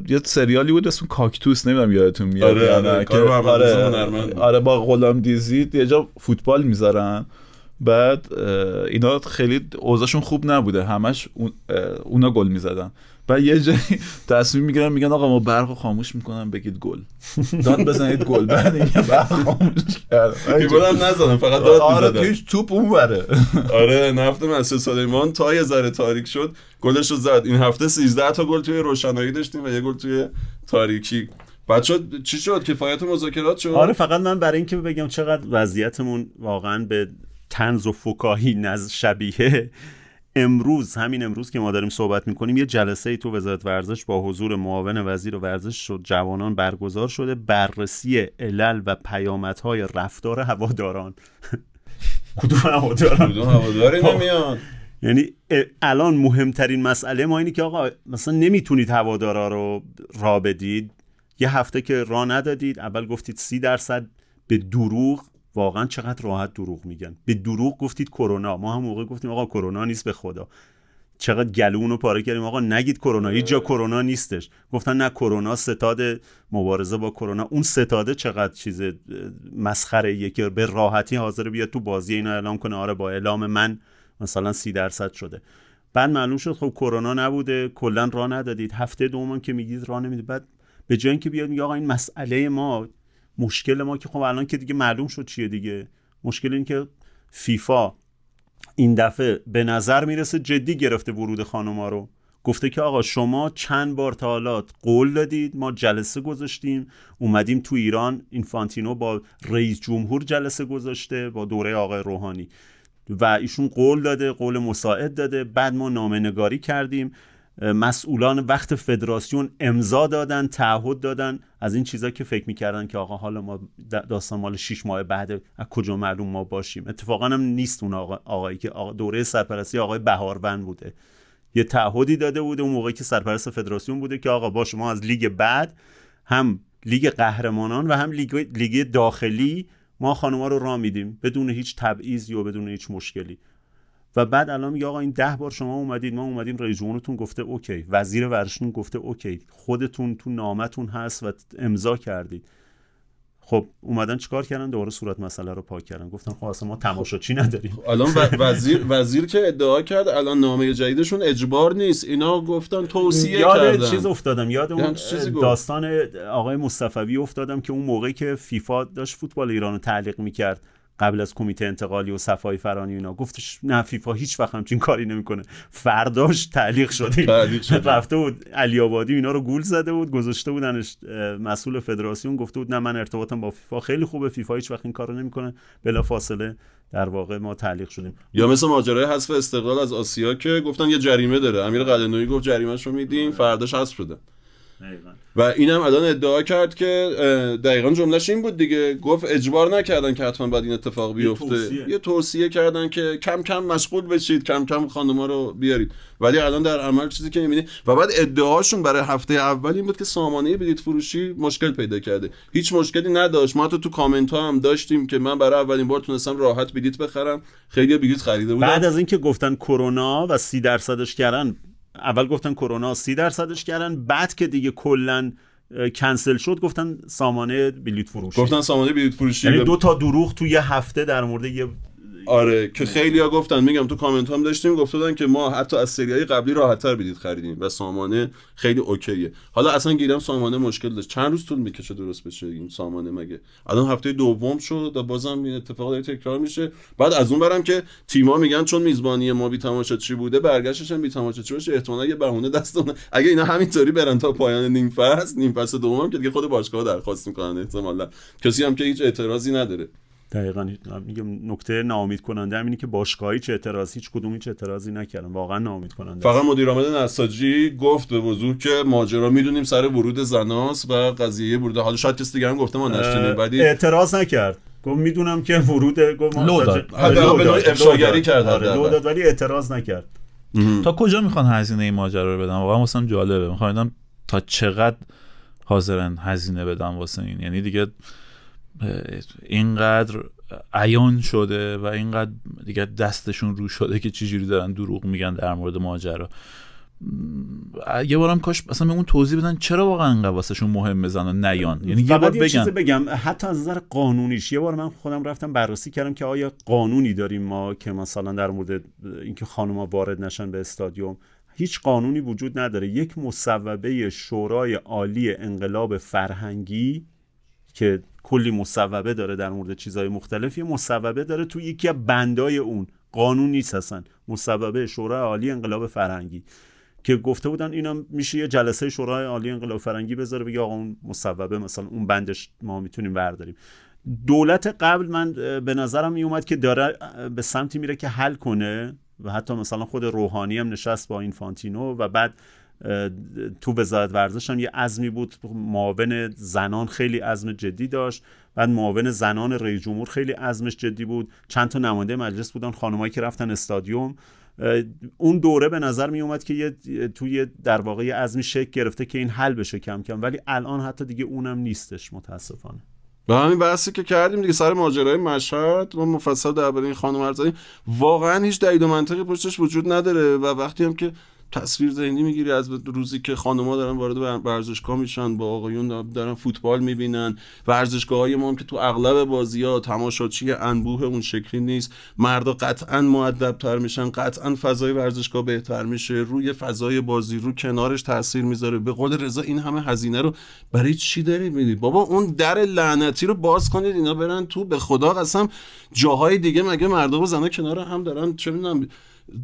Speaker 2: یه سریالی بود اسم کاکتوس نمیدونم یادتون میاد آره آره, آره, آره با غلام دیزید یه جا فوتبال میذارن بعد اینا خیلی اوضاعشون خوب نبوده همش اونا گل میزدن و یه جایی تصمیم میگیرن میگن آقا ما برق خاموش میکنم
Speaker 1: بگید گل داد بزنید گل بعد این برق خاموش گل هم نزدم فقط داد آره پیش توپ اون بره آره نفت مسیح سلیمان تا یه ذره تاریک شد گلش رو زد این هفته 13 تا گل توی روشنایی داشتیم و یه گل توی تاریکی بچه چی شد کفایت مذاکرات شد آره
Speaker 3: فقط من برای اینکه بگم چقدر وضعیتمون واقعا به تنز و فکاهی نز شبیه امروز همین امروز که ما داریم صحبت میکنیم یه جلسه ای تو وزارت ورزش با حضور معاون وزیر ورزش شد جوانان برگزار شده بررسی علل و پیامدهای رفتار هواداران کدوم هواداران کدوم خب. نمیان یعنی الان مهمترین مسئله ما اینه که آقا مثلا نمیتونید هوادارا رو را بدید یه هفته که را ندادید اول گفتید سی درصد به دروغ واقعا چقدر راحت دروغ میگن به دروغ گفتید کرونا ما هم موقع گفتیم آقا کرونا نیست به خدا چقدر گلوونو پاره کردیم آقا نگید کرونا هیچ جا کرونا نیستش گفتن نه کرونا ستاد مبارزه با کرونا اون ستاده چقدر چیز مسخره یکی که به راحتی حاضر بیاد تو بازی اینا اعلام کنه آره با اعلام من مثلا سی درصد شده بعد معلوم شد خب کرونا نبوده کلا راه ندادید هفته دومم که میگید راه نمیده بعد به جای اینکه بیاد میگه آقا این مسئله ما مشکل ما که خب الان که دیگه معلوم شد چیه دیگه مشکل این که فیفا این دفعه به نظر میرسه جدی گرفته ورود خانوما رو گفته که آقا شما چند بار تا حالا قول دادید ما جلسه گذاشتیم اومدیم تو ایران این فانتینو با رئیس جمهور جلسه گذاشته با دوره آقای روحانی و ایشون قول داده قول مساعد داده بعد ما نامه نگاری کردیم مسئولان وقت فدراسیون امضا دادن تعهد دادن از این چیزا که فکر میکردن که آقا حالا ما داستان مال 6 ماه بعد از کجا معلوم ما باشیم اتفاقا هم نیست اون آقا آقایی که دوره سرپرستی آقای بهاروند بوده یه تعهدی داده بوده اون موقعی که سرپرست فدراسیون بوده که آقا با شما از لیگ بعد هم لیگ قهرمانان و هم لیگ, داخلی ما خانوما رو را میدیم بدون هیچ تبعیض و بدون هیچ مشکلی و بعد الان میگه آقا این ده بار شما اومدید ما اومدیم رئیس جمهورتون گفته اوکی وزیر ورشون گفته اوکی خودتون تو نامتون هست و امضا کردید خب اومدن چیکار کردن دوباره صورت مسئله رو پاک کردن گفتن خب اصلا ما خب، تماشاچی نداریم خب، الان وزیر
Speaker 1: وزیر که ادعا کرد الان نامه جدیدشون اجبار نیست اینا گفتن توصیه یاد کردن چیز افتادم یاد اون
Speaker 3: داستان آقای مصطفی افتادم که اون موقعی که فیفا داشت فوتبال ایران رو تعلیق میکرد قبل از کمیته انتقالی و صفای فرانی اینا گفتش نه فیفا هیچ وقت همچین کاری نمیکنه فرداش تعلیق شده رفته بود علی آبادی اینا رو گول زده بود گذاشته بودنش مسئول فدراسیون گفته بود نه من ارتباطم با فیفا خیلی خوبه فیفا هیچ وقت این کارو نمیکنه بلا فاصله در واقع ما تعلیق شدیم
Speaker 1: یا مثل ماجرای حذف استقلال از آسیا که گفتن یه جریمه داره امیر نویی گفت جریمه‌شو میدیم فرداش حذف شد. و اینم الان ادعا کرد که دقیقا جملهش این بود دیگه گفت اجبار نکردن که حتما باید این اتفاق بیفته یه توصیه, کردن که کم کم مشغول بشید کم کم خانم‌ها رو بیارید ولی الان در عمل چیزی که می‌بینید و بعد ادعاشون برای هفته اول این بود که سامانه بلیت فروشی مشکل پیدا کرده هیچ مشکلی نداشت ما تو تو کامنت ها هم داشتیم که من برای اولین بار تونستم راحت بلیت بخرم خیلی بلیت خریده بودم بعد
Speaker 3: از اینکه گفتن کرونا و سی درصدش کردن اول گفتن کرونا سی درصدش کردن بعد که دیگه کلا کنسل شد
Speaker 1: گفتن سامانه بلیت فروشی گفتن سامانه بلیت فروشی یعنی دو
Speaker 3: تا دروغ تو یه هفته در مورد
Speaker 1: یه آره که خیلیا گفتن میگم تو کامنت هم داشتیم گفتن که ما حتی از سریای قبلی راحتتر بدید خریدیم و سامانه خیلی اوکیه حالا اصلا گیرم سامانه مشکل داشت چند روز طول میکشه درست بشه این سامانه مگه الان هفته دوم شد و بازم این اتفاق داره تکرار میشه بعد از اون برم که تیما میگن چون میزبانی ما بی چی بوده برگشتش هم بی چی باشه احتمالاً یه بهونه اگه اینا همینطوری برن تا پایان نیم فصل نیم فصل دومم که دیگه خود باشگاه درخواست میکنن احتمالاً کسی هم که هیچ اعتراضی نداره
Speaker 3: دقیقا میگم نکته نامید کننده هم اینه که باشگاهی چه اعتراض هیچ کدوم هیچ اعتراضی نکردن واقعا نامید کننده فقط
Speaker 1: مدیر عامل نساجی گفت به وضوع که ماجرا میدونیم سر ورود زناس و قضیه ورود حالا شاید کسی دیگه هم گفته ما نشتیم ولی
Speaker 3: اعتراض نکرد گفت میدونم که ورود گفت لو داد افشاگری کرد آره، لو داد ولی اعتراض نکرد تا کجا میخوان
Speaker 2: هزینه این ماجرا رو بدن واقعا مثلا جالبه میخوام تا چقدر حاضرن هزینه بدن واسه این یعنی دیگه اینقدر عیان شده و اینقدر دیگه دستشون رو شده که جوری دارن دروغ میگن در مورد ماجرا یه بارم کاش اصلا به اون توضیح بدن چرا واقعا انقدر واسهشون مهم و نیان یعنی یه بار بگن.
Speaker 3: بگم حتی از نظر قانونیش یه بار من خودم رفتم بررسی کردم که آیا قانونی داریم ما که مثلا در مورد اینکه خانم‌ها وارد نشن به استادیوم هیچ قانونی وجود نداره یک مصوبه شورای عالی انقلاب فرهنگی که کلی مصوبه داره در مورد چیزهای مختلف یه مصوبه داره تو یکی از بندای اون قانون نیست اصلا مصوبه شورای عالی انقلاب فرهنگی که گفته بودن اینا میشه یه جلسه شورای عالی انقلاب فرهنگی بذاره بگه آقا اون مصوبه مثلا اون بندش ما میتونیم برداریم دولت قبل من به نظرم میومد که داره به سمتی میره که حل کنه و حتی مثلا خود روحانی هم نشست با این فانتینو و بعد تو وزارت ورزش هم یه عزمی بود معاون زنان خیلی عزم جدی داشت بعد معاون زنان رئیس جمهور خیلی عزمش جدی بود چند تا نماینده مجلس بودن خانمایی که رفتن استادیوم اون دوره به نظر می اومد که یه توی در واقع یه عزمی گرفته که این حل بشه کم کم ولی الان حتی دیگه اونم نیستش متاسفانه
Speaker 1: به همین بحثی که کردیم دیگه سر ماجرای مشهد و مفصل درباره این خانم حرف واقعا هیچ دلیل و منطقی پشتش وجود نداره و وقتی هم که تصویر ذهنی میگیری از روزی که خانوما دارن وارد ورزشگاه میشن با آقایون دارن فوتبال میبینن ورزشگاه های ما هم که تو اغلب بازی ها تماشاچی انبوه اون شکلی نیست مردا قطعا معدبتر میشن قطعا فضای ورزشگاه بهتر میشه روی فضای بازی رو کنارش تاثیر میذاره به قول رضا این همه هزینه رو برای چی داری میدی بابا اون در لعنتی رو باز کنید اینا برن تو به خدا قسم جاهای دیگه مگه مردا و زنا کنار هم دارن چه میدونم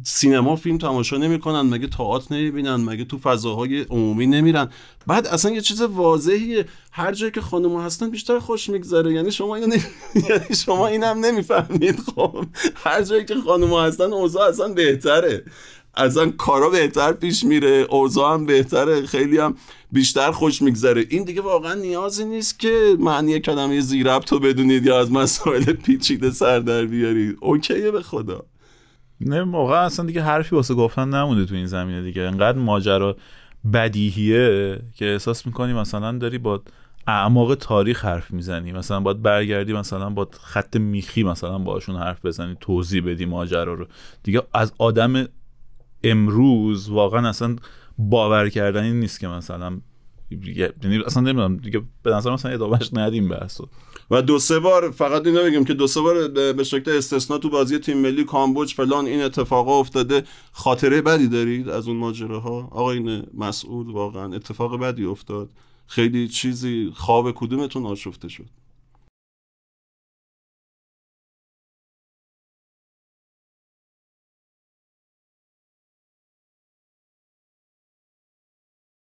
Speaker 1: سینما فیلم تماشا نمیکنن مگه تئاتر نمیبینن مگه تو فضاهای عمومی نمیرن بعد اصلا یه چیز واضحیه هر جایی که خانم هستن بیشتر خوش میگذره یعنی شما اینو یعنی شما اینم نمیفهمید خب هر جایی که خانم هستن اوضاع اصلا بهتره اصلا کارا بهتر پیش میره اوضاع هم بهتره خیلی هم بیشتر خوش میگذره این دیگه واقعا نیازی نیست که معنی کلمه زیرب تو بدونید یا از مسائل پیچیده سر در بیارید اوکیه به خدا
Speaker 2: نه موقع اصلا دیگه حرفی واسه گفتن نمونده تو این زمینه دیگه انقدر ماجرا بدیهیه که احساس میکنی مثلا داری با اعماق تاریخ حرف میزنی مثلا باید برگردی مثلا با خط میخی مثلا باشون حرف بزنی توضیح بدی ماجرا رو دیگه از آدم امروز واقعا اصلا باور کردنی نیست که مثلا یعنی اصلا نمیدونم دیگه به نظر مثلا ادامهش ندیم بحثو
Speaker 1: و دو سه بار فقط اینو بگیم که دو سه بار به شکل استثنا تو بازی تیم ملی کامبوج فلان این اتفاق افتاده خاطره بدی دارید از اون ماجره ماجراها این مسئول واقعا اتفاق بدی افتاد خیلی چیزی خواب کدومتون آشفته شد